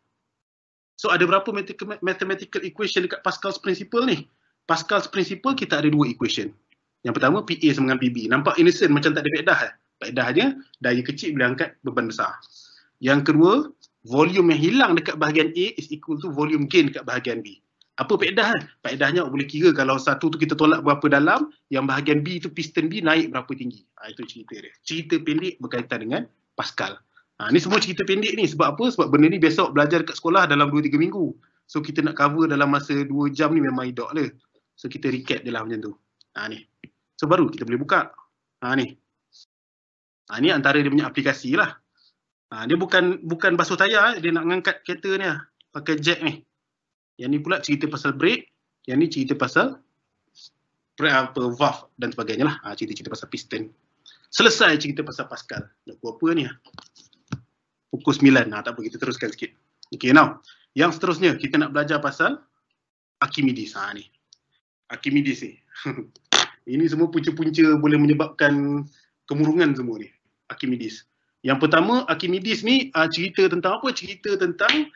So ada berapa mathematical equation dekat Pascal's principle ni? Pascal's principle kita ada dua equation. Yang pertama PA sama dengan PB. Nampak innocent macam tak ada faedah eh. Faedahnya daya kecil boleh angkat beban besar. Yang kedua, volume yang hilang dekat bahagian A is equal to volume gain dekat bahagian B. Apa faedah eh? Faedahnya boleh kira kalau satu tu kita tolak berapa dalam, yang bahagian B tu piston B naik berapa tinggi. Ha, itu cerita dia. Cerita pendek berkaitan dengan Pascal. Ha, ni semua cerita pendek ni. Sebab apa? Sebab benda ni besok belajar dekat sekolah dalam 2-3 minggu. So kita nak cover dalam masa 2 jam ni memang hidup lah. So kita recap je lah macam tu. Ha, ni. So baru kita boleh buka. Ha, ni. Ha, ni antara dia punya aplikasi lah. Ha, dia bukan bukan basuh tayar. Eh. Dia nak mengangkat kereta ni lah. Pakai jack ni. Yang ni pula cerita pasal brake. Yang ni cerita pasal apa, valve dan sebagainya lah. Ha, cerita-cerita pasal piston. Selesai cerita pasal Pascal. Nak buat apa ni lah pukul 9. Nah, tak apa, kita teruskan sikit. Okey, now. Yang seterusnya, kita nak belajar pasal Archimedes. Ha, ni. Archimedes ni. Ini semua punca-punca boleh menyebabkan kemurungan semua ni. Archimedes. Yang pertama, Archimedes ni uh, cerita tentang apa? Cerita tentang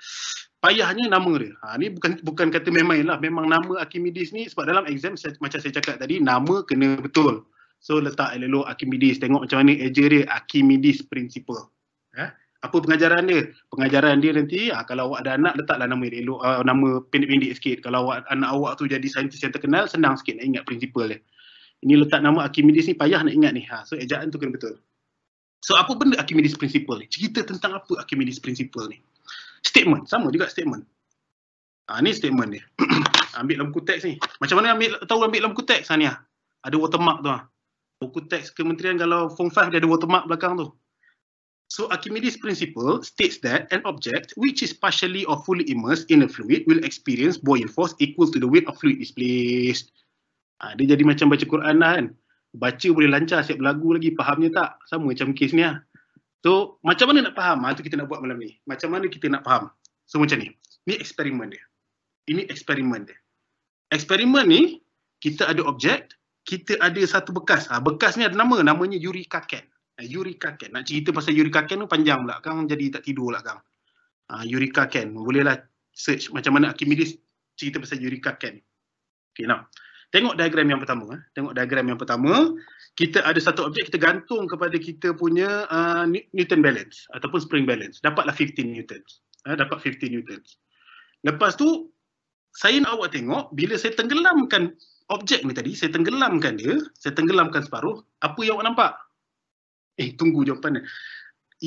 payahnya nama dia. Ha, ni bukan bukan kata memang lah. Memang nama Archimedes ni sebab dalam exam saya, macam saya cakap tadi, nama kena betul. So letak elok Archimedes. Tengok macam mana eja dia Archimedes Principle. Ha? apa pengajaran dia? Pengajaran dia nanti ah, kalau awak ada anak letaklah nama dia elok ah, nama pendek-pendek sikit. Kalau awak anak awak tu jadi saintis yang terkenal senang sikit nak ingat prinsipal dia. Ini letak nama Archimedes ni payah nak ingat ni. Ha, so ejaan tu kena betul. So apa benda Archimedes prinsipal? ni? Cerita tentang apa Archimedes prinsipal ni? Statement, sama juga statement. Ah ha, ni statement dia. ambil dalam buku teks ni. Macam mana ambil tahu ambil dalam buku teks ni Ada watermark tu ah. Ha? Buku teks kementerian kalau form 5 dia ada watermark belakang tu. So Archimedes' principle states that an object which is partially or fully immersed in a fluid will experience buoyant force equal to the weight of fluid displaced. Ha, dia jadi macam baca Quran lah kan. Baca boleh lancar siap lagu lagi. Fahamnya tak? Sama macam kes ni lah. So macam mana nak faham? Itu ah, ha, kita nak buat malam ni. Macam mana kita nak faham? So macam ni. Ni eksperimen dia. Ini eksperimen dia. Eksperimen ni, kita ada objek, kita ada satu bekas. Ha, ah, bekas ni ada nama, namanya Yuri Kaken. Eh, Yuri Kaken. Nak cerita pasal Yuri Kaken tu panjang pula. Kang jadi tak tidur lah kang. Uh, ha, Eureka Ken. Bolehlah search macam mana Archimedes cerita pasal Yuri Kaken. Okay, now. Tengok diagram yang pertama. Eh. Tengok diagram yang pertama. Kita ada satu objek kita gantung kepada kita punya uh, Newton balance ataupun spring balance. Dapatlah 15 Newton. Eh, dapat 15 Newton. Lepas tu, saya nak awak tengok bila saya tenggelamkan objek ni tadi, saya tenggelamkan dia, saya tenggelamkan separuh, apa yang awak nampak? eh tunggu jawapan dia.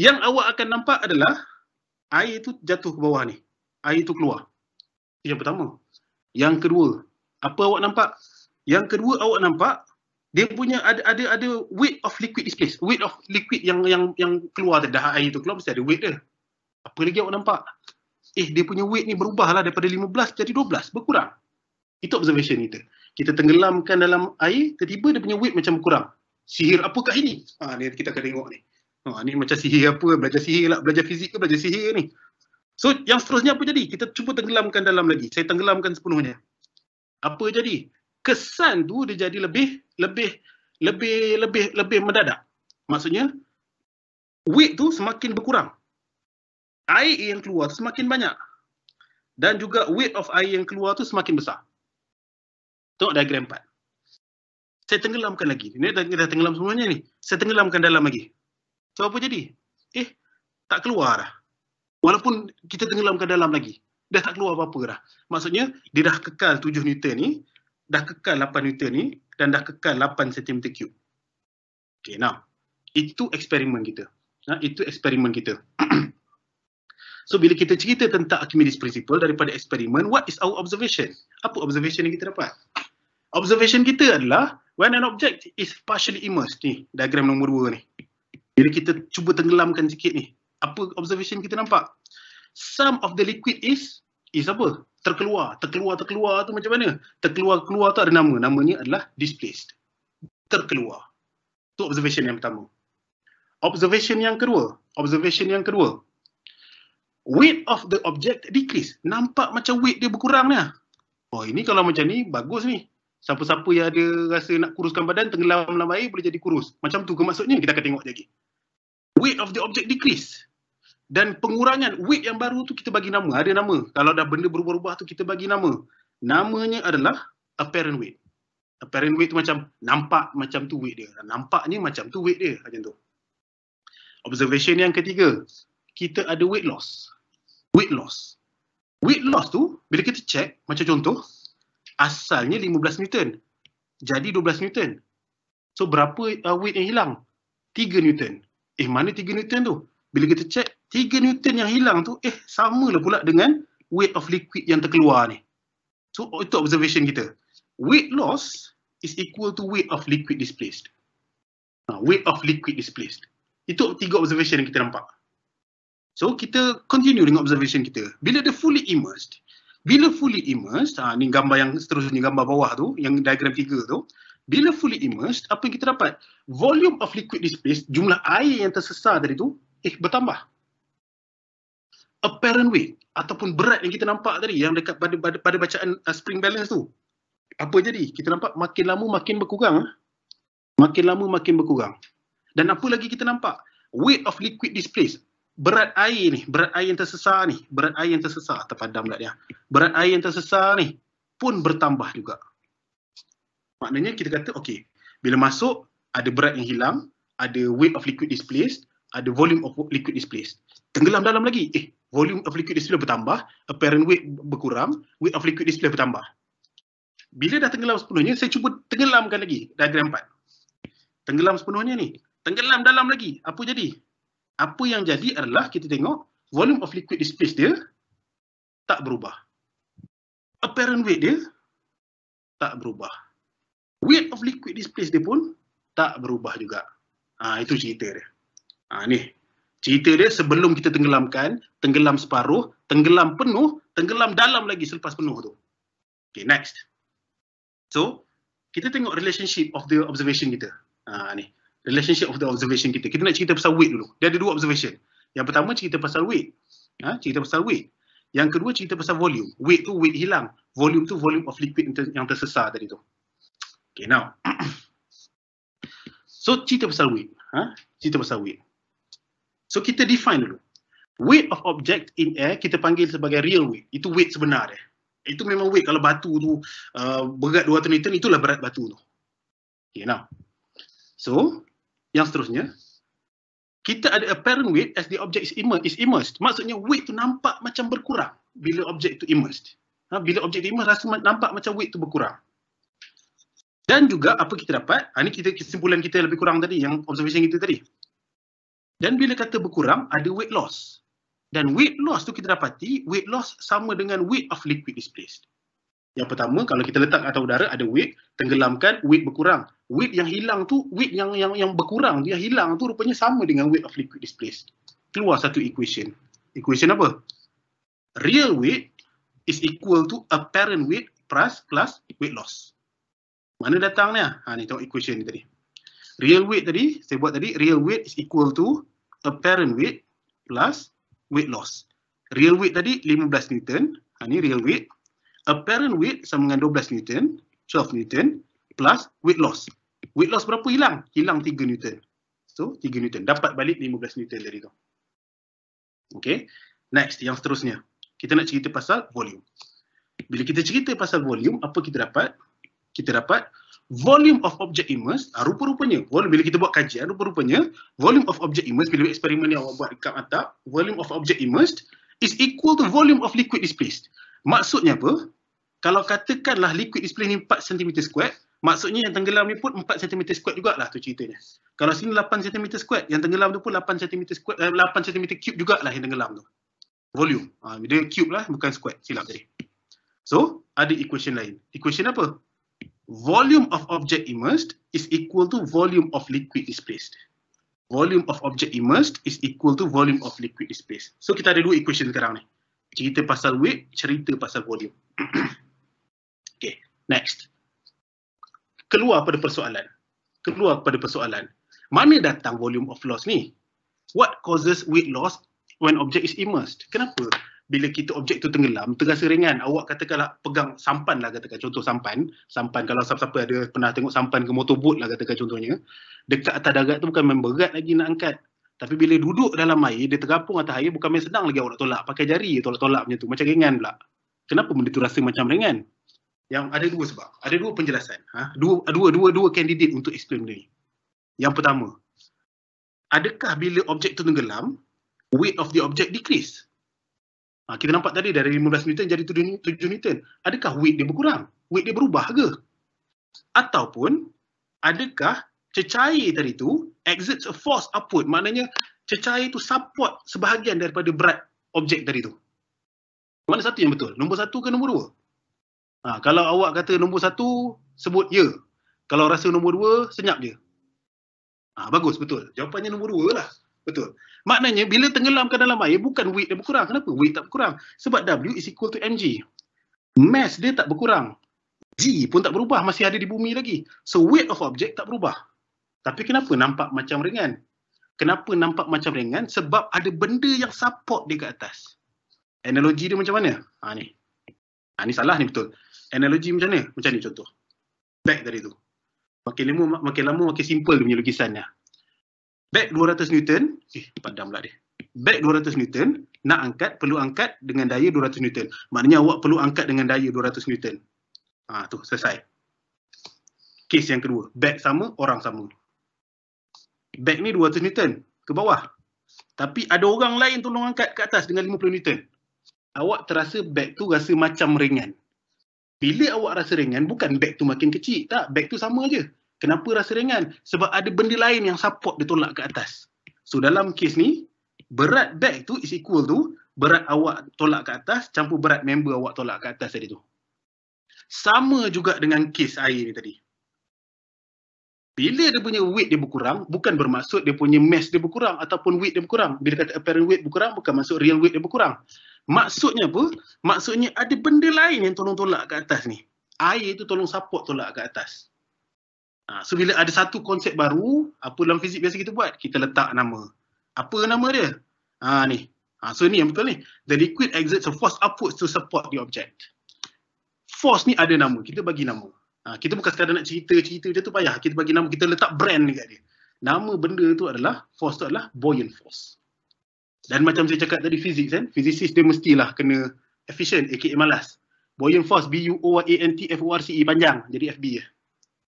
Yang awak akan nampak adalah air itu jatuh ke bawah ni. Air itu keluar. Itu yang pertama. Yang kedua, apa awak nampak? Yang kedua awak nampak dia punya ada ada ada weight of liquid displaced. Weight of liquid yang yang yang keluar tadi dah air itu keluar mesti ada weight dia. Apa lagi awak nampak? Eh dia punya weight ni berubah lah daripada 15 jadi 12 berkurang. Itu observation kita. Kita tenggelamkan dalam air, tiba-tiba dia punya weight macam kurang sihir apakah ini? Ha, ni kita akan tengok ni. Ha, ni macam sihir apa? Belajar sihir lah. Belajar fizik ke? Belajar sihir ni. So yang seterusnya apa jadi? Kita cuba tenggelamkan dalam lagi. Saya tenggelamkan sepenuhnya. Apa jadi? Kesan tu dia jadi lebih, lebih, lebih, lebih, lebih mendadak. Maksudnya, weight tu semakin berkurang. Air yang keluar tu semakin banyak. Dan juga weight of air yang keluar tu semakin besar. Tengok diagram 4 saya tenggelamkan lagi. Ini dah, dah tenggelam semuanya ni. Saya tenggelamkan dalam lagi. So apa jadi? Eh, tak keluar dah. Walaupun kita tenggelamkan dalam lagi, dah tak keluar apa-apa dah. Maksudnya dia dah kekal 7 Newton ni, dah kekal 8 Newton ni dan dah kekal 8 cm3. Okay, now. Itu eksperimen kita. Nah, ha, itu eksperimen kita. so bila kita cerita tentang Archimedes principle daripada eksperimen, what is our observation? Apa observation yang kita dapat? Observation kita adalah when an object is partially immersed ni diagram nombor dua ni bila kita cuba tenggelamkan sikit ni apa observation kita nampak some of the liquid is is apa terkeluar terkeluar terkeluar tu macam mana terkeluar keluar tu ada nama namanya adalah displaced terkeluar tu observation yang pertama observation yang kedua observation yang kedua weight of the object decrease nampak macam weight dia berkurang ni ah. oh ini kalau macam ni bagus ni siapa-siapa yang ada rasa nak kuruskan badan tenggelam dalam air boleh jadi kurus macam tu ke maksudnya kita akan tengok lagi weight of the object decrease dan pengurangan weight yang baru tu kita bagi nama ada nama kalau dah benda berubah-ubah tu kita bagi nama namanya adalah apparent weight apparent weight tu macam nampak macam tu weight dia nampak ni macam tu weight dia macam tu observation yang ketiga kita ada weight loss weight loss weight loss tu bila kita check macam contoh asalnya 15 Newton. Jadi 12 Newton. So berapa uh, weight yang hilang? 3 Newton. Eh mana 3 Newton tu? Bila kita check 3 Newton yang hilang tu eh sama lah pula dengan weight of liquid yang terkeluar ni. So itu observation kita. Weight loss is equal to weight of liquid displaced. Uh, weight of liquid displaced. Itu tiga observation yang kita nampak. So kita continue dengan observation kita. Bila dia fully immersed, bila fully immersed, ha, ni gambar yang seterusnya, gambar bawah tu, yang diagram tiga tu, bila fully immersed, apa yang kita dapat? Volume of liquid displaced, jumlah air yang tersesar dari tu, eh bertambah. Apparent weight ataupun berat yang kita nampak tadi yang dekat pada, pada, pada bacaan uh, spring balance tu. Apa jadi? Kita nampak makin lama makin berkurang. Eh. Makin lama makin berkurang. Dan apa lagi kita nampak? Weight of liquid displaced berat air ni, berat air yang tersesat ni, berat air yang tersesat terpadam lah dia. Berat air yang tersesat ni pun bertambah juga. Maknanya kita kata, okay, bila masuk, ada berat yang hilang, ada weight of liquid displaced, ada volume of liquid displaced. Tenggelam dalam lagi, eh, volume of liquid displaced bertambah, apparent weight berkurang, weight of liquid displaced bertambah. Bila dah tenggelam sepenuhnya, saya cuba tenggelamkan lagi, diagram 4. Tenggelam sepenuhnya ni, tenggelam dalam lagi, apa jadi? apa yang jadi adalah kita tengok volume of liquid displaced dia tak berubah. Apparent weight dia tak berubah. Weight of liquid displaced dia pun tak berubah juga. Ha, itu cerita dia. Ha, ni. Cerita dia sebelum kita tenggelamkan, tenggelam separuh, tenggelam penuh, tenggelam dalam lagi selepas penuh tu. Okay, next. So, kita tengok relationship of the observation kita. Ha, ni relationship of the observation kita. Kita nak cerita pasal weight dulu. Dia ada dua observation. Yang pertama cerita pasal weight. Ha? Cerita pasal weight. Yang kedua cerita pasal volume. Weight tu weight hilang. Volume tu volume of liquid yang tersesar tadi tu. Okay now. so cerita pasal weight. Ha? Cerita pasal weight. So kita define dulu. Weight of object in air kita panggil sebagai real weight. Itu weight sebenar dia. Itu memang weight kalau batu tu uh, berat 200 Newton itulah berat batu tu. Okay now. So, yang seterusnya, kita ada apparent weight as the object is immersed. Is immersed. Maksudnya weight tu nampak macam berkurang bila objek itu immersed. Ha, bila objek itu immersed, rasa nampak macam weight tu berkurang. Dan juga apa kita dapat, ha, ini kita, kesimpulan kita lebih kurang tadi, yang observation kita tadi. Dan bila kata berkurang, ada weight loss. Dan weight loss tu kita dapati, weight loss sama dengan weight of liquid displaced. Yang pertama, kalau kita letak atas udara, ada weight, tenggelamkan, weight berkurang. Weight yang hilang tu, weight yang yang yang berkurang, dia hilang tu rupanya sama dengan weight of liquid displaced. Keluar satu equation. Equation apa? Real weight is equal to apparent weight plus plus weight loss. Mana datangnya? Ha, ni tengok equation ni tadi. Real weight tadi, saya buat tadi, real weight is equal to apparent weight plus weight loss. Real weight tadi 15 Newton. Ha, ni real weight apparent weight sama dengan 12 Newton, 12 Newton plus weight loss. Weight loss berapa hilang? Hilang 3 Newton. So, 3 Newton. Dapat balik 15 Newton dari tu. Okay. Next, yang seterusnya. Kita nak cerita pasal volume. Bila kita cerita pasal volume, apa kita dapat? Kita dapat volume of object immersed. Ha, rupa-rupanya, bila kita buat kajian, rupa-rupanya, volume of object immersed, bila eksperimen yang awak buat dekat atap, volume of object immersed is equal to volume of liquid displaced. Maksudnya apa? Kalau katakanlah liquid display ni 4 cm square, maksudnya yang tenggelam ni pun 4 cm square jugalah tu ceritanya. Kalau sini 8 cm square, yang tenggelam tu pun 8 cm square, 8 eh, cm cube jugalah yang tenggelam tu. Volume. Ha, dia cube lah, bukan square. Silap tadi. So, ada equation lain. Equation apa? Volume of object immersed is equal to volume of liquid displaced. Volume of object immersed is equal to volume of liquid displaced. So, kita ada dua equation sekarang ni cerita pasal weight, cerita pasal volume. okay, next. Keluar pada persoalan. Keluar pada persoalan. Mana datang volume of loss ni? What causes weight loss when object is immersed? Kenapa? Bila kita objek tu tenggelam, terasa ringan. Awak katakanlah pegang sampan lah katakan. Contoh sampan. Sampan kalau siapa-siapa ada pernah tengok sampan ke motorboat lah katakan contohnya. Dekat atas darat tu bukan memberat lagi nak angkat. Tapi bila duduk dalam air, dia tergapung atas air, bukan main senang lagi awak nak tolak. Pakai jari tolak-tolak macam tu. Macam ringan pula. Kenapa benda tu rasa macam ringan? Yang ada dua sebab. Ada dua penjelasan. Ha? Dua, dua, dua, dua kandidat untuk explain benda ni. Yang pertama, adakah bila objek tu tenggelam, weight of the object decrease? Ha, kita nampak tadi dari 15 Newton jadi 7 Newton. Adakah weight dia berkurang? Weight dia berubah ke? Ataupun, adakah cecair tadi tu exerts a force upward. Maknanya cecair tu support sebahagian daripada berat objek tadi tu. Mana satu yang betul? Nombor satu ke nombor dua? Ha, kalau awak kata nombor satu, sebut ya. Kalau rasa nombor dua, senyap je. Ha, bagus, betul. Jawapannya nombor dua lah. Betul. Maknanya bila tenggelamkan ke dalam air, bukan weight dia berkurang. Kenapa? Weight tak berkurang. Sebab W is equal to mg. Mass dia tak berkurang. G pun tak berubah. Masih ada di bumi lagi. So weight of object tak berubah. Tapi kenapa nampak macam ringan? Kenapa nampak macam ringan? Sebab ada benda yang support dia kat atas. Analogi dia macam mana? Ha ni. Ha ni salah ni betul. Analogi macam mana? Macam ni contoh. Back dari tu. Makin lama, makin lama makin simple dia punya lukisannya. Back 200 Newton. Eh, padam pula dia. Back 200 Newton. Nak angkat, perlu angkat dengan daya 200 Newton. Maknanya awak perlu angkat dengan daya 200 Newton. Ha tu, selesai. Kes yang kedua. Back sama, orang sama. Bag ni 200 Newton ke bawah. Tapi ada orang lain tolong angkat ke atas dengan 50 Newton. Awak terasa bag tu rasa macam ringan. Bila awak rasa ringan, bukan bag tu makin kecil. Tak, bag tu sama je. Kenapa rasa ringan? Sebab ada benda lain yang support dia tolak ke atas. So dalam kes ni, berat bag tu is equal to berat awak tolak ke atas campur berat member awak tolak ke atas tadi tu. Sama juga dengan kes air ni tadi bila dia punya weight dia berkurang, bukan bermaksud dia punya mass dia berkurang ataupun weight dia berkurang. Bila kata apparent weight berkurang, bukan maksud real weight dia berkurang. Maksudnya apa? Maksudnya ada benda lain yang tolong tolak ke atas ni. Air tu tolong support tolak ke atas. Ha, so bila ada satu konsep baru, apa dalam fizik biasa kita buat? Kita letak nama. Apa nama dia? Ha, ni. Ha, so ni yang betul ni. The liquid exerts a force upwards to support the object. Force ni ada nama. Kita bagi nama. Ha, kita bukan sekadar nak cerita-cerita dia tu payah. Kita bagi nama, kita letak brand dekat dia. Nama benda tu adalah, force tu adalah buoyant force. Dan macam saya cakap tadi, fizik kan. Fizikis dia mestilah kena efisien, aka malas. Buoyant force, B-U-O-A-N-T-F-O-R-C-E, panjang. Jadi FB ya.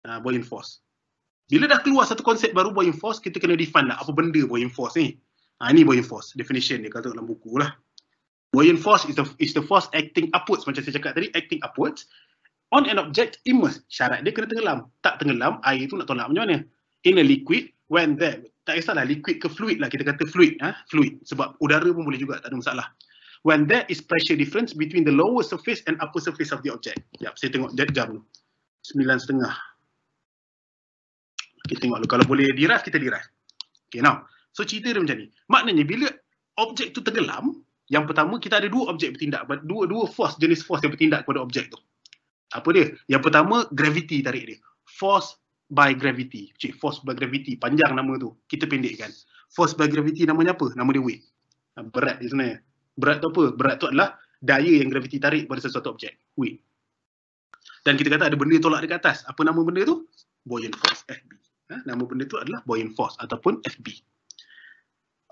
Ha, buoyant force. Bila dah keluar satu konsep baru buoyant force, kita kena define lah apa benda buoyant force ni. Ha, ini buoyant force, definition dia kata dalam buku lah. Buoyant force is the, is the force acting upwards, macam saya cakap tadi, acting upwards on an object immersed, Syarat dia kena tenggelam. Tak tenggelam, air tu nak tolak macam mana? In a liquid, when there, tak kisahlah liquid ke fluid lah, kita kata fluid. Ha? Fluid, sebab udara pun boleh juga, tak ada masalah. When there is pressure difference between the lower surface and upper surface of the object. Yap, saya tengok dia jam. Sembilan setengah. Kita tengok dulu. Kalau boleh diras, kita diras. Okay, now. So, cerita dia macam ni. Maknanya, bila objek tu tenggelam, yang pertama, kita ada dua objek bertindak. Dua dua force, jenis force yang bertindak kepada objek tu apa dia? Yang pertama gravity tarik dia. Force by gravity. Cik force by gravity panjang nama tu. Kita pendekkan. Force by gravity namanya apa? Nama dia weight. Berat dia sebenarnya. Berat tu apa? Berat tu adalah daya yang gravity tarik pada sesuatu objek. Weight. Dan kita kata ada benda tolak dekat atas. Apa nama benda tu? Buoyant force FB. Ha? Nama benda tu adalah buoyant force ataupun FB.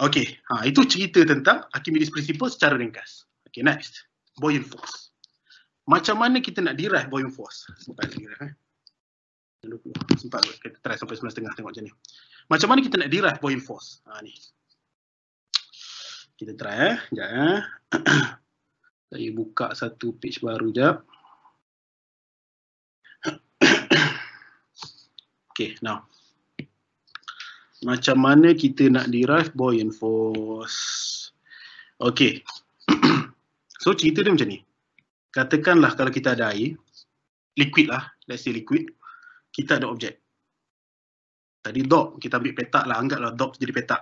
Okay, ha, itu cerita tentang Archimedes Principle secara ringkas. Okay next. Buoyant force macam mana kita nak derive volume force sempat derive eh sempat kita try sampai setengah tengok macam ni macam mana kita nak derive volume force ha ni kita try eh jap eh saya buka satu page baru jap Okay, now macam mana kita nak derive buoyant force Okay, so cerita dia macam ni katakanlah kalau kita ada air, liquid lah, let's say liquid, kita ada objek. Tadi dog, kita ambil petak lah, anggaplah dog jadi petak.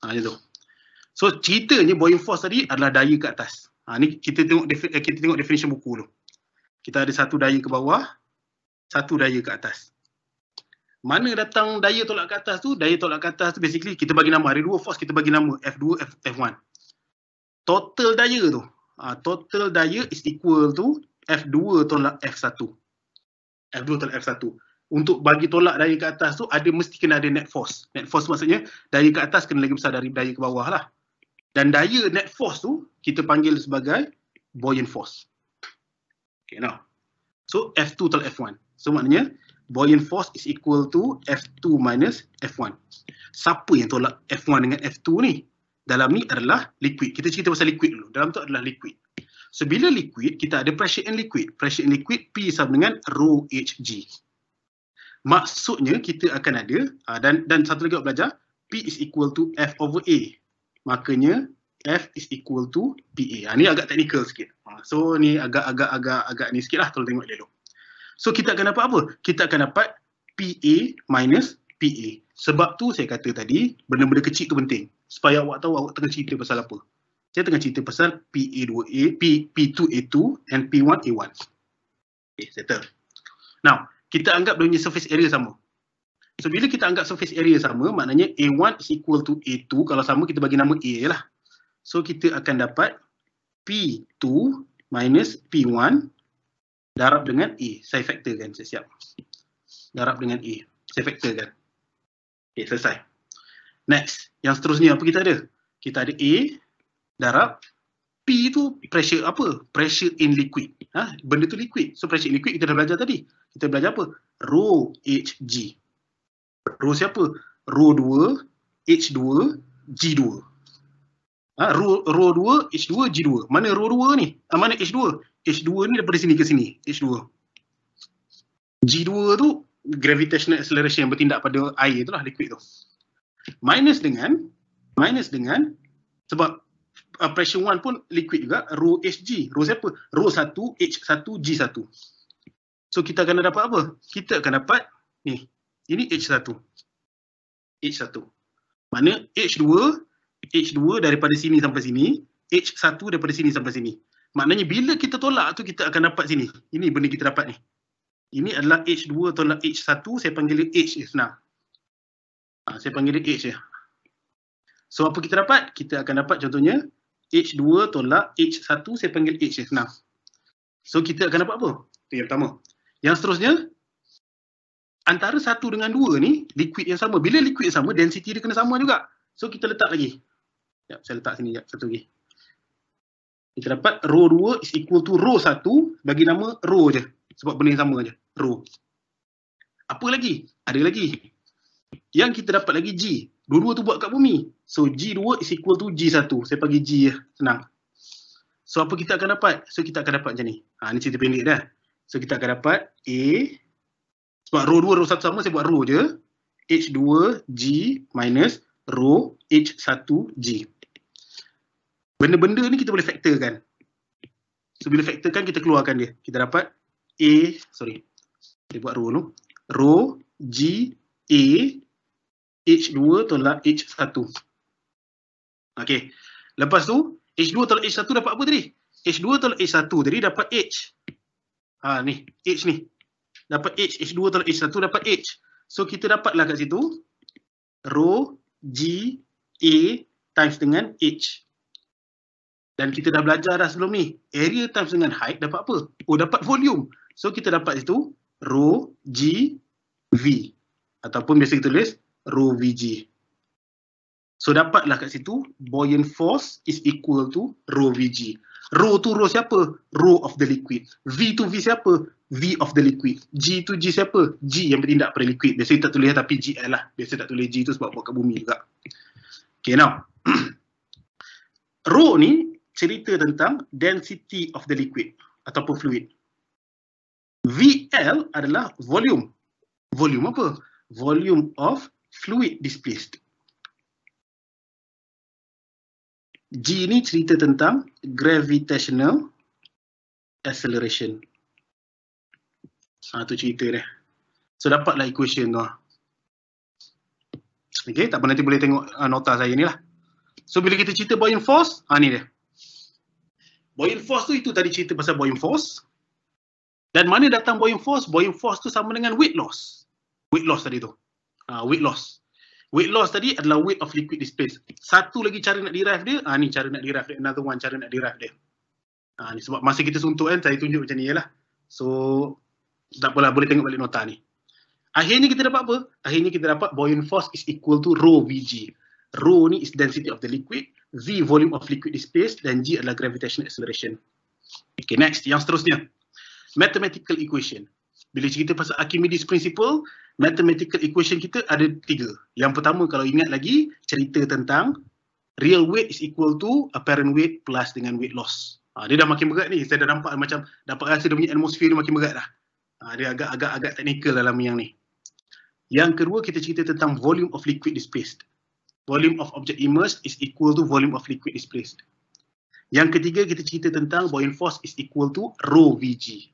Ha, macam tu. So, ceritanya buoyant force tadi adalah daya ke atas. Ha, ni kita tengok, eh, kita tengok definition buku dulu. Kita ada satu daya ke bawah, satu daya ke atas. Mana datang daya tolak ke atas tu? Daya tolak ke atas tu basically kita bagi nama. Ada dua force, kita bagi nama F2, F1. Total daya tu, Ah, total daya is equal to F2 tolak F1. F2 tolak F1. Untuk bagi tolak daya ke atas tu, ada mesti kena ada net force. Net force maksudnya, daya ke atas kena lagi besar dari daya ke bawah lah. Dan daya net force tu, kita panggil sebagai buoyant force. Okay, now. So, F2 tolak F1. So, maknanya, buoyant force is equal to F2 minus F1. Siapa yang tolak F1 dengan F2 ni? dalam ni adalah liquid. Kita cerita pasal liquid dulu. Dalam tu adalah liquid. So, bila liquid, kita ada pressure in liquid. Pressure in liquid P sama dengan rho Hg. Maksudnya, kita akan ada, ah, dan dan satu lagi awak belajar, P is equal to F over A. Makanya, F is equal to PA. Ha, ah, ni agak technical sikit. Ah, so, ni agak-agak-agak-agak ni sikit lah. Tolong tengok elok. So, kita akan dapat apa? Kita akan dapat PA minus PA. Sebab tu saya kata tadi, benda-benda kecil tu penting supaya awak tahu awak tengah cerita pasal apa. Saya tengah cerita pasal PA2A, P, 2 a 2 and P1A1. Okay, settle. Now, kita anggap dia punya surface area sama. So, bila kita anggap surface area sama, maknanya A1 is equal to A2. Kalau sama, kita bagi nama A lah. So, kita akan dapat P2 minus P1 darab dengan A. Saya factor kan, saya siap. Darab dengan A. Saya factor kan. Okay, selesai. Next, yang seterusnya apa kita ada? Kita ada A, darab. P tu pressure apa? Pressure in liquid. Ha? Benda tu liquid. So pressure in liquid kita dah belajar tadi. Kita belajar apa? Rho HG. Rho siapa? Rho 2, H2, G2. Ha? Rho, rho 2, H2, G2. Mana rho 2 ni? Ha, mana H2? H2 ni daripada sini ke sini. H2. G2 tu gravitational acceleration yang bertindak pada air tu lah, liquid tu minus dengan minus dengan sebab uh, pressure one pun liquid juga rho hg rho siapa rho 1 h 1 g 1 so kita akan dapat apa kita akan dapat ni ini h 1 h 1 mana h 2 h 2 daripada sini sampai sini h 1 daripada sini sampai sini maknanya bila kita tolak tu kita akan dapat sini ini benda kita dapat ni ini adalah h 2 tolak h 1 saya panggil h senang Ha, saya panggil dia H. Ya. So apa kita dapat? Kita akan dapat contohnya H2 tolak H1 saya panggil H. Ya. Nah. So kita akan dapat apa? Itu yang pertama. Yang seterusnya, antara satu dengan dua ni, liquid yang sama. Bila liquid yang sama, density dia kena sama juga. So kita letak lagi. Sekejap, saya letak sini. satu lagi. Kita dapat rho 2 is equal to rho 1 bagi nama rho je. Sebab benda yang sama je. Rho. Apa lagi? Ada lagi yang kita dapat lagi G. Dua-dua tu buat kat bumi. So G2 is equal to G1. Saya pergi G ya. Senang. So apa kita akan dapat? So kita akan dapat macam ni. Ha, ni cerita pendek dah. So kita akan dapat A. Sebab rho 2, rho 1 sama, saya buat rho je. H2 G minus rho H1 G. Benda-benda ni kita boleh kan So bila kan kita keluarkan dia. Kita dapat A, sorry. Saya buat rho tu. Rho G A H2 tolak H1. Okey. Lepas tu, H2 tolak H1 dapat apa tadi? H2 tolak H1 tadi dapat H. Ha ni, H ni. Dapat H. H2 tolak H1 dapat H. So kita dapatlah kat situ. Rho G A times dengan H. Dan kita dah belajar dah sebelum ni. Area times dengan height dapat apa? Oh dapat volume. So kita dapat situ. Rho G V. Ataupun biasa kita tulis rho vg. So dapatlah kat situ buoyant force is equal to rho vg. Rho tu rho siapa? Rho of the liquid. V tu V siapa? V of the liquid. G tu G siapa? G yang bertindak pada liquid. Biasa kita tulis ya, tapi g lah. Biasa tak tulis G tu sebab buat kat bumi juga. Okay now. rho ni cerita tentang density of the liquid ataupun fluid. VL adalah volume. Volume apa? Volume of fluid displaced. G ini cerita tentang gravitational acceleration. Satu cerita dia. So dapatlah equation tu. Ah. Okay, tak apa nanti boleh tengok ah, nota saya ni lah. So bila kita cerita buoyant force, ha ni dia. Buoyant force tu itu tadi cerita pasal buoyant force. Dan mana datang buoyant force? Buoyant force tu sama dengan weight loss. Weight loss tadi tu uh, weight loss. Weight loss tadi adalah weight of liquid displaced. Satu lagi cara nak derive dia, ah ni cara nak derive dia, another one cara nak derive dia. Ah ni sebab masa kita suntuk kan, saya tunjuk macam ni lah. So, tak apalah, boleh tengok balik nota ni. Akhirnya kita dapat apa? Akhirnya kita dapat buoyant force is equal to rho Vg. Rho ni is density of the liquid, V volume of liquid displaced, dan G adalah gravitational acceleration. Okay, next, yang seterusnya. Mathematical equation bila cerita pasal Archimedes principle, mathematical equation kita ada tiga. Yang pertama kalau ingat lagi cerita tentang real weight is equal to apparent weight plus dengan weight loss. Ha, dia dah makin berat ni. Saya dah nampak macam dapat rasa dia punya atmosphere ni makin berat dah. Ha, dia agak-agak-agak teknikal dalam yang ni. Yang kedua kita cerita tentang volume of liquid displaced. Volume of object immersed is equal to volume of liquid displaced. Yang ketiga kita cerita tentang buoyant force is equal to rho vg.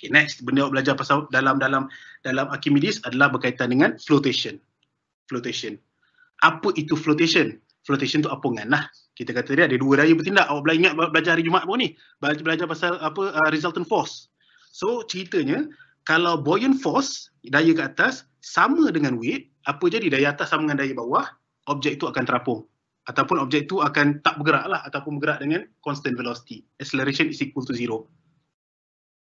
Okay, next benda yang belajar pasal dalam dalam dalam Archimedes adalah berkaitan dengan flotation. Flotation. Apa itu flotation? Flotation tu apungan lah. Kita kata dia ada dua daya bertindak. Awak belah ingat belajar hari Jumaat pun ni. Belajar belajar pasal apa uh, resultant force. So ceritanya kalau buoyant force daya ke atas sama dengan weight, apa jadi daya atas sama dengan daya bawah, objek itu akan terapung ataupun objek itu akan tak bergerak lah ataupun bergerak dengan constant velocity. Acceleration is equal to zero.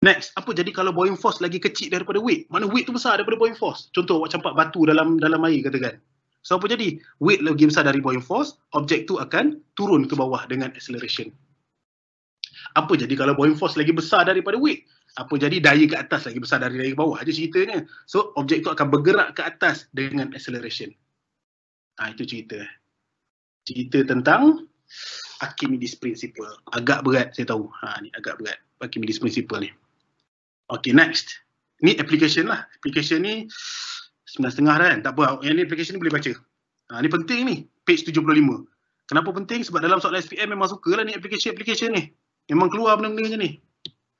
Next, apa jadi kalau buoyant force lagi kecil daripada weight? Mana weight tu besar daripada buoyant force? Contoh awak campak batu dalam dalam air katakan. So apa jadi? Weight lagi besar dari buoyant force, objek tu akan turun ke bawah dengan acceleration. Apa jadi kalau buoyant force lagi besar daripada weight? Apa jadi daya ke atas lagi besar dari daya ke bawah? Aja ceritanya. So objek tu akan bergerak ke atas dengan acceleration. Ah itu cerita. Cerita tentang Archimedes principle. Agak berat saya tahu. Ha ni agak berat Archimedes principle ni. Okay, next. Ni application lah. Application ni 9.30 dah kan. Tak apa. Yang ni application ni boleh baca. Ha, ni penting ni. Page 75. Kenapa penting? Sebab dalam soalan SPM memang suka lah ni application-application ni. Memang keluar benda-benda macam ni.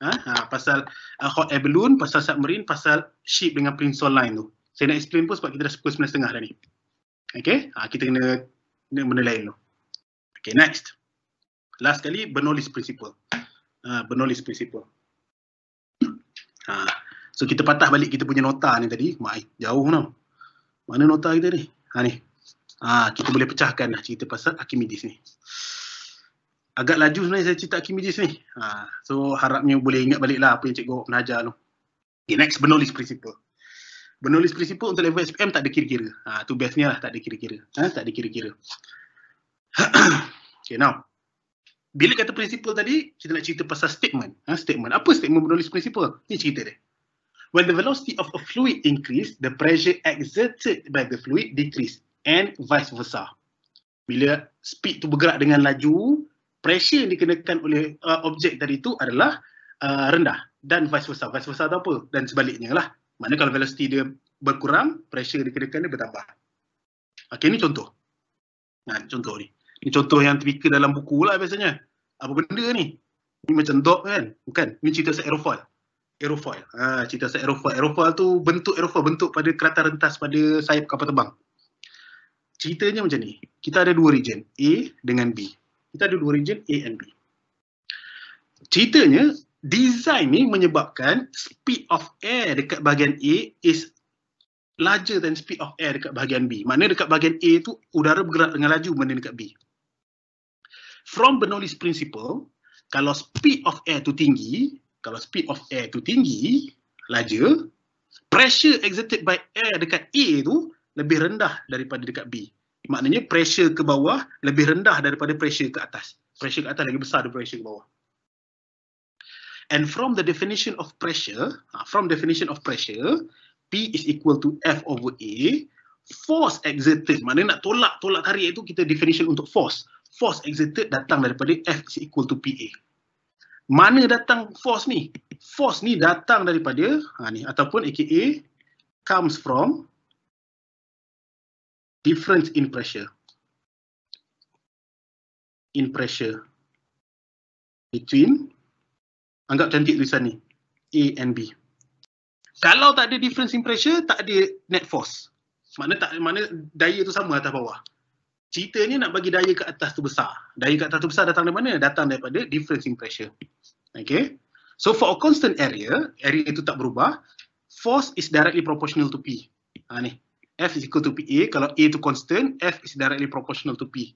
Ha? Ha, pasal uh, hot air balloon, pasal submarine, pasal ship dengan prinsol line tu. Saya nak explain pun sebab kita dah pukul 9.30 dah ni. Okay. Ha, kita kena, kena benda lain tu. Okay, next. Last kali, Bernoulli's Principle. Uh, Bernoulli's Principle. Ha. So kita patah balik kita punya nota ni tadi. Mai, jauh tau. Mana nota kita ni? Ha ni. Ha, kita boleh pecahkan lah cerita pasal Archimedes ni. Agak laju sebenarnya saya cerita Archimedes ni. Ha, so harapnya boleh ingat balik lah apa yang cikgu pernah ajar tu. Okay, next, Bernoulli's Principle. Bernoulli's Principle untuk level SPM tak ada kira-kira. Ha, tu bestnya lah, tak ada kira-kira. Ha, tak ada kira-kira. okay, now bila kata principle tadi, kita nak cerita pasal statement. Ha, statement. Apa statement menulis principle? ni cerita dia. When the velocity of a fluid increase, the pressure exerted by the fluid decrease and vice versa. Bila speed tu bergerak dengan laju, pressure yang dikenakan oleh uh, objek tadi tu adalah uh, rendah dan vice versa. Vice versa atau apa? Dan sebaliknya lah. Maknanya kalau velocity dia berkurang, pressure yang dikenakan dia bertambah. Okay, ni contoh. Nah, ha, contoh ni. Ini contoh yang tipikal dalam buku lah biasanya. Apa benda ni? Ini macam dog kan? Bukan. Ini cerita se aerofoil. Aerofoil. Ha, cerita se aerofoil. Aerofoil tu bentuk aerofoil. Bentuk pada kereta rentas pada sayap kapal terbang. Ceritanya macam ni. Kita ada dua region. A dengan B. Kita ada dua region A dan B. Ceritanya, design ni menyebabkan speed of air dekat bahagian A is larger than speed of air dekat bahagian B. Maknanya dekat bahagian A tu udara bergerak dengan laju berbanding dekat B from Bernoulli's principle, kalau speed of air tu tinggi, kalau speed of air tu tinggi, laju, pressure exerted by air dekat A tu lebih rendah daripada dekat B. Maknanya pressure ke bawah lebih rendah daripada pressure ke atas. Pressure ke atas lagi besar daripada pressure ke bawah. And from the definition of pressure, ha, from definition of pressure, P is equal to F over A. Force exerted, maknanya nak tolak-tolak tarik itu kita definition untuk force force exerted datang daripada F is equal to PA. Mana datang force ni? Force ni datang daripada ha, ni, ataupun aka comes from difference in pressure. In pressure between anggap cantik tulisan ni A and B. Kalau tak ada difference in pressure, tak ada net force. Mana tak mana daya tu sama atas bawah cerita ni nak bagi daya ke atas tu besar. Daya ke atas tu besar datang dari mana? Datang daripada difference in pressure. Okay. So for a constant area, area itu tak berubah, force is directly proportional to P. Ha, ni. F is equal to PA. Kalau A itu constant, F is directly proportional to P.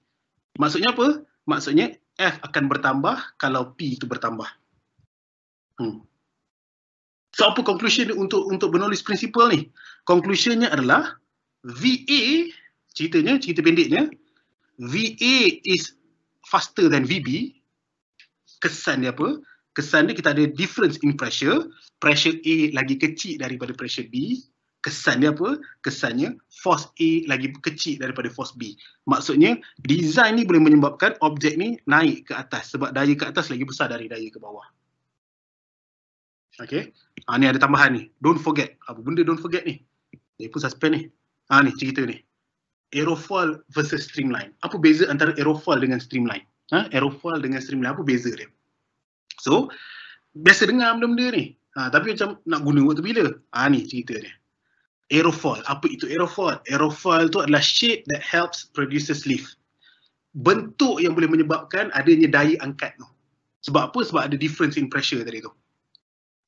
Maksudnya apa? Maksudnya F akan bertambah kalau P itu bertambah. Hmm. So apa conclusion untuk untuk menulis prinsipal ni? Conclusionnya adalah VA ceritanya, cerita pendeknya, VA is faster than VB, kesan dia apa? Kesan dia kita ada difference in pressure. Pressure A lagi kecil daripada pressure B. Kesan dia apa? Kesannya force A lagi kecil daripada force B. Maksudnya, design ni boleh menyebabkan objek ni naik ke atas sebab daya ke atas lagi besar dari daya ke bawah. Okay. Ha, ah, ni ada tambahan ni. Don't forget. Apa benda don't forget ni? Dia pun suspend ni. Ha, ni cerita ni aerofoil versus streamline. Apa beza antara aerofoil dengan streamline? Ha? Aerofoil dengan streamline, apa beza dia? So, biasa dengar benda-benda ni. Ha, tapi macam nak guna waktu bila? Ha, ni cerita dia. Aerofoil. Apa itu aerofoil? Aerofoil tu adalah shape that helps produces lift. Bentuk yang boleh menyebabkan adanya daya angkat tu. Sebab apa? Sebab ada difference in pressure tadi tu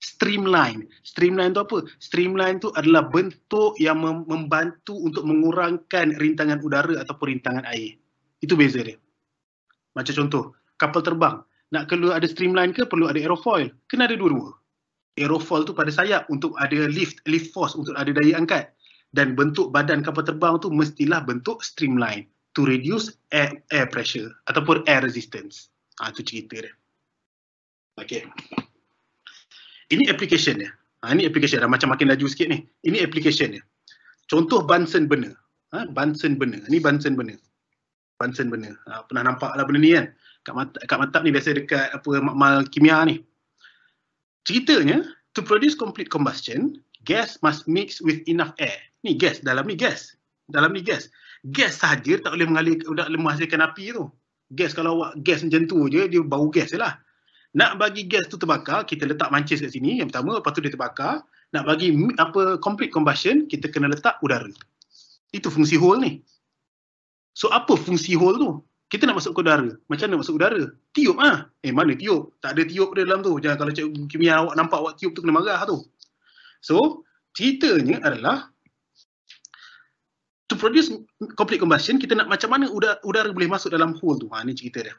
streamline. Streamline tu apa? Streamline tu adalah bentuk yang membantu untuk mengurangkan rintangan udara atau rintangan air. Itu beza dia. Macam contoh, kapal terbang. Nak perlu ada streamline ke perlu ada aerofoil? Kena ada dua-dua. Aerofoil tu pada sayap untuk ada lift, lift force untuk ada daya angkat. Dan bentuk badan kapal terbang tu mestilah bentuk streamline to reduce air, air pressure ataupun air resistance. Ah ha, tu cerita dia. Okay ini application dia. Ha, ini application dah macam makin laju sikit ni. Ini application dia. Contoh Bunsen burner. Ha, Bunsen burner. Ini Bunsen burner. Bunsen burner. Ha, pernah nampak lah benda ni kan. Kat, mat- kat matap ni biasa dekat apa makmal kimia ni. Ceritanya, to produce complete combustion, gas must mix with enough air. Ni gas, dalam ni gas. Dalam ni gas. Gas sahaja tak boleh mengalir, tak boleh menghasilkan api tu. Gas kalau awak gas macam tu je, dia bau gas je lah nak bagi gas tu terbakar, kita letak mancis kat sini yang pertama, lepas tu dia terbakar. Nak bagi apa complete combustion, kita kena letak udara. Itu fungsi hole ni. So apa fungsi hole tu? Kita nak masuk ke udara. Macam mana masuk udara? Tiup ah. Ha? Eh mana tiup? Tak ada tiup dia dalam tu. Jangan kalau cik kimia awak nampak awak tiup tu kena marah tu. So, ceritanya adalah to produce complete combustion, kita nak macam mana udara, udara boleh masuk dalam hole tu. Ha ni cerita dia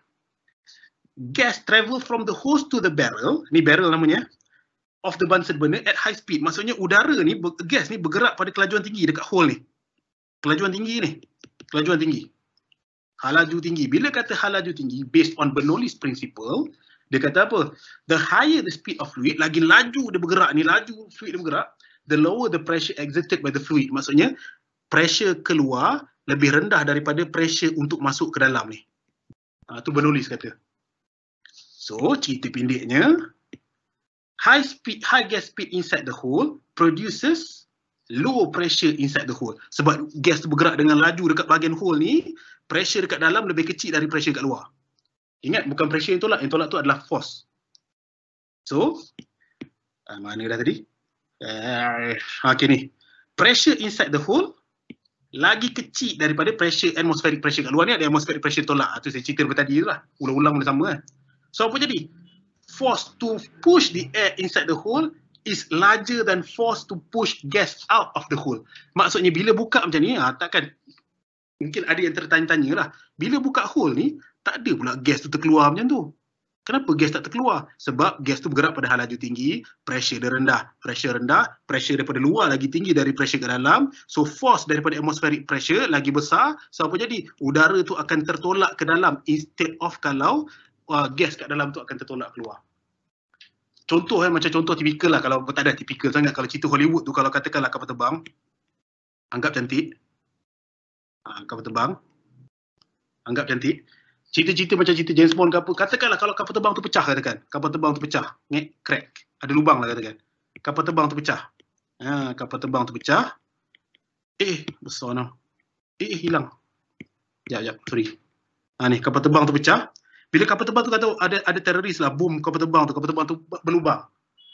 gas travel from the hose to the barrel, ni barrel namanya, of the Bunsen burner at high speed. Maksudnya udara ni, gas ni bergerak pada kelajuan tinggi dekat hole ni. Kelajuan tinggi ni. Kelajuan tinggi. Halaju tinggi. Bila kata halaju tinggi, based on Bernoulli's principle, dia kata apa? The higher the speed of fluid, lagi laju dia bergerak ni, laju fluid dia bergerak, the lower the pressure exerted by the fluid. Maksudnya, pressure keluar lebih rendah daripada pressure untuk masuk ke dalam ni. Itu ha, Bernoulli's kata. So, cerita pendeknya, high speed, high gas speed inside the hole produces low pressure inside the hole. Sebab gas bergerak dengan laju dekat bahagian hole ni, pressure dekat dalam lebih kecil dari pressure dekat luar. Ingat, bukan pressure yang tolak. Yang tolak tu adalah force. So, ah, mana dah tadi? Uh, eh, okay ni. Pressure inside the hole lagi kecil daripada pressure, atmospheric pressure kat luar ni ada atmospheric pressure tolak. Itu ah, saya cerita daripada tadi tu lah. Ulang-ulang benda sama kan. Eh. So apa jadi? Force to push the air inside the hole is larger than force to push gas out of the hole. Maksudnya bila buka macam ni, ha, takkan mungkin ada yang tertanya-tanya lah. Bila buka hole ni, tak ada pula gas tu terkeluar macam tu. Kenapa gas tak terkeluar? Sebab gas tu bergerak pada halaju tinggi, pressure dia rendah. Pressure rendah, pressure daripada luar lagi tinggi dari pressure ke dalam. So force daripada atmospheric pressure lagi besar. So apa jadi? Udara tu akan tertolak ke dalam instead of kalau uh, gas kat dalam tu akan tertolak keluar. Contoh eh, macam contoh tipikal lah kalau tak ada tipikal sangat kalau cerita Hollywood tu kalau katakanlah kapal terbang anggap cantik ah, kapal terbang anggap cantik cerita-cerita macam cerita James Bond ke apa katakanlah kalau kapal terbang tu pecah katakan kapal terbang tu pecah ngek crack ada lubang lah katakan kapal terbang tu pecah ha, kapal terbang tu pecah eh besar no. Eh, eh hilang jap ya, jap ya, sorry ha, ni kapal terbang tu pecah bila kapal terbang tu kata ada ada teroris lah, boom kapal terbang tu, kapal terbang tu berlubang.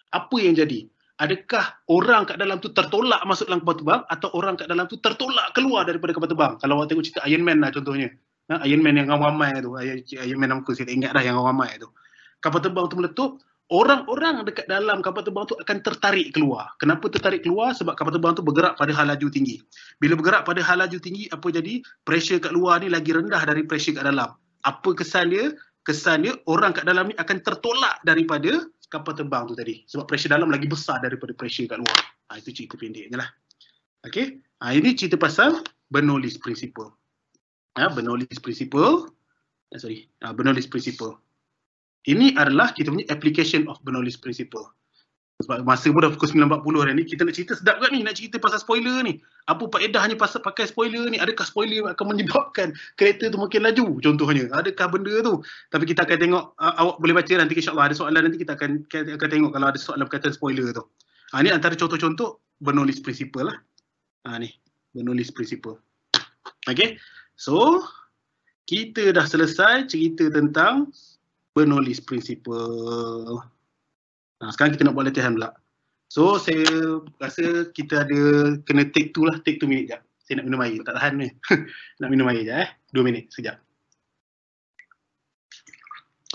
Apa yang jadi? Adakah orang kat dalam tu tertolak masuk dalam kapal terbang atau orang kat dalam tu tertolak keluar daripada kapal terbang? Kalau awak tengok cerita Iron Man lah contohnya. Ha, Iron Man yang ramai tu, Iron Man aku saya tak ingat dah yang ramai tu. Kapal terbang tu meletup, orang-orang dekat dalam kapal terbang tu akan tertarik keluar. Kenapa tertarik keluar? Sebab kapal terbang tu bergerak pada hal laju tinggi. Bila bergerak pada hal laju tinggi, apa jadi? Pressure kat luar ni lagi rendah dari pressure kat dalam. Apa kesan dia? kesannya orang kat dalam ni akan tertolak daripada kapal terbang tu tadi sebab pressure dalam lagi besar daripada pressure kat luar. Ha, itu cerita pendeknya lah. Okay, Ha, ini cerita pasal Bernoulli's principle. Ha, Bernoulli's principle. Eh, sorry. Ha, Bernoulli's principle. Ini adalah kita punya application of Bernoulli's principle. Sebab masa pun dah pukul 9.40 hari ni, kita nak cerita sedap kan ni, nak cerita pasal spoiler ni. Apa faedah hanya pasal pakai spoiler ni, adakah spoiler akan menyebabkan kereta tu makin laju contohnya, adakah benda tu. Tapi kita akan tengok, uh, awak boleh baca nanti insyaAllah ada soalan nanti kita akan, akan tengok kalau ada soalan berkaitan spoiler tu. Ha, ni antara contoh-contoh Bernoulli's Principle lah. Ha, ni, Bernoulli's Principle. Okay, so kita dah selesai cerita tentang Bernoulli's Principle. Nah sekarang kita nak buat latihan pula. So saya rasa kita ada kena take two lah, take tu minit sekejap. Saya nak minum air, tak tahan ni. nak minum air sekejap eh. Dua minit sekejap.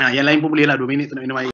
Nah yang lain pun boleh lah, dua minit tu nak minum air.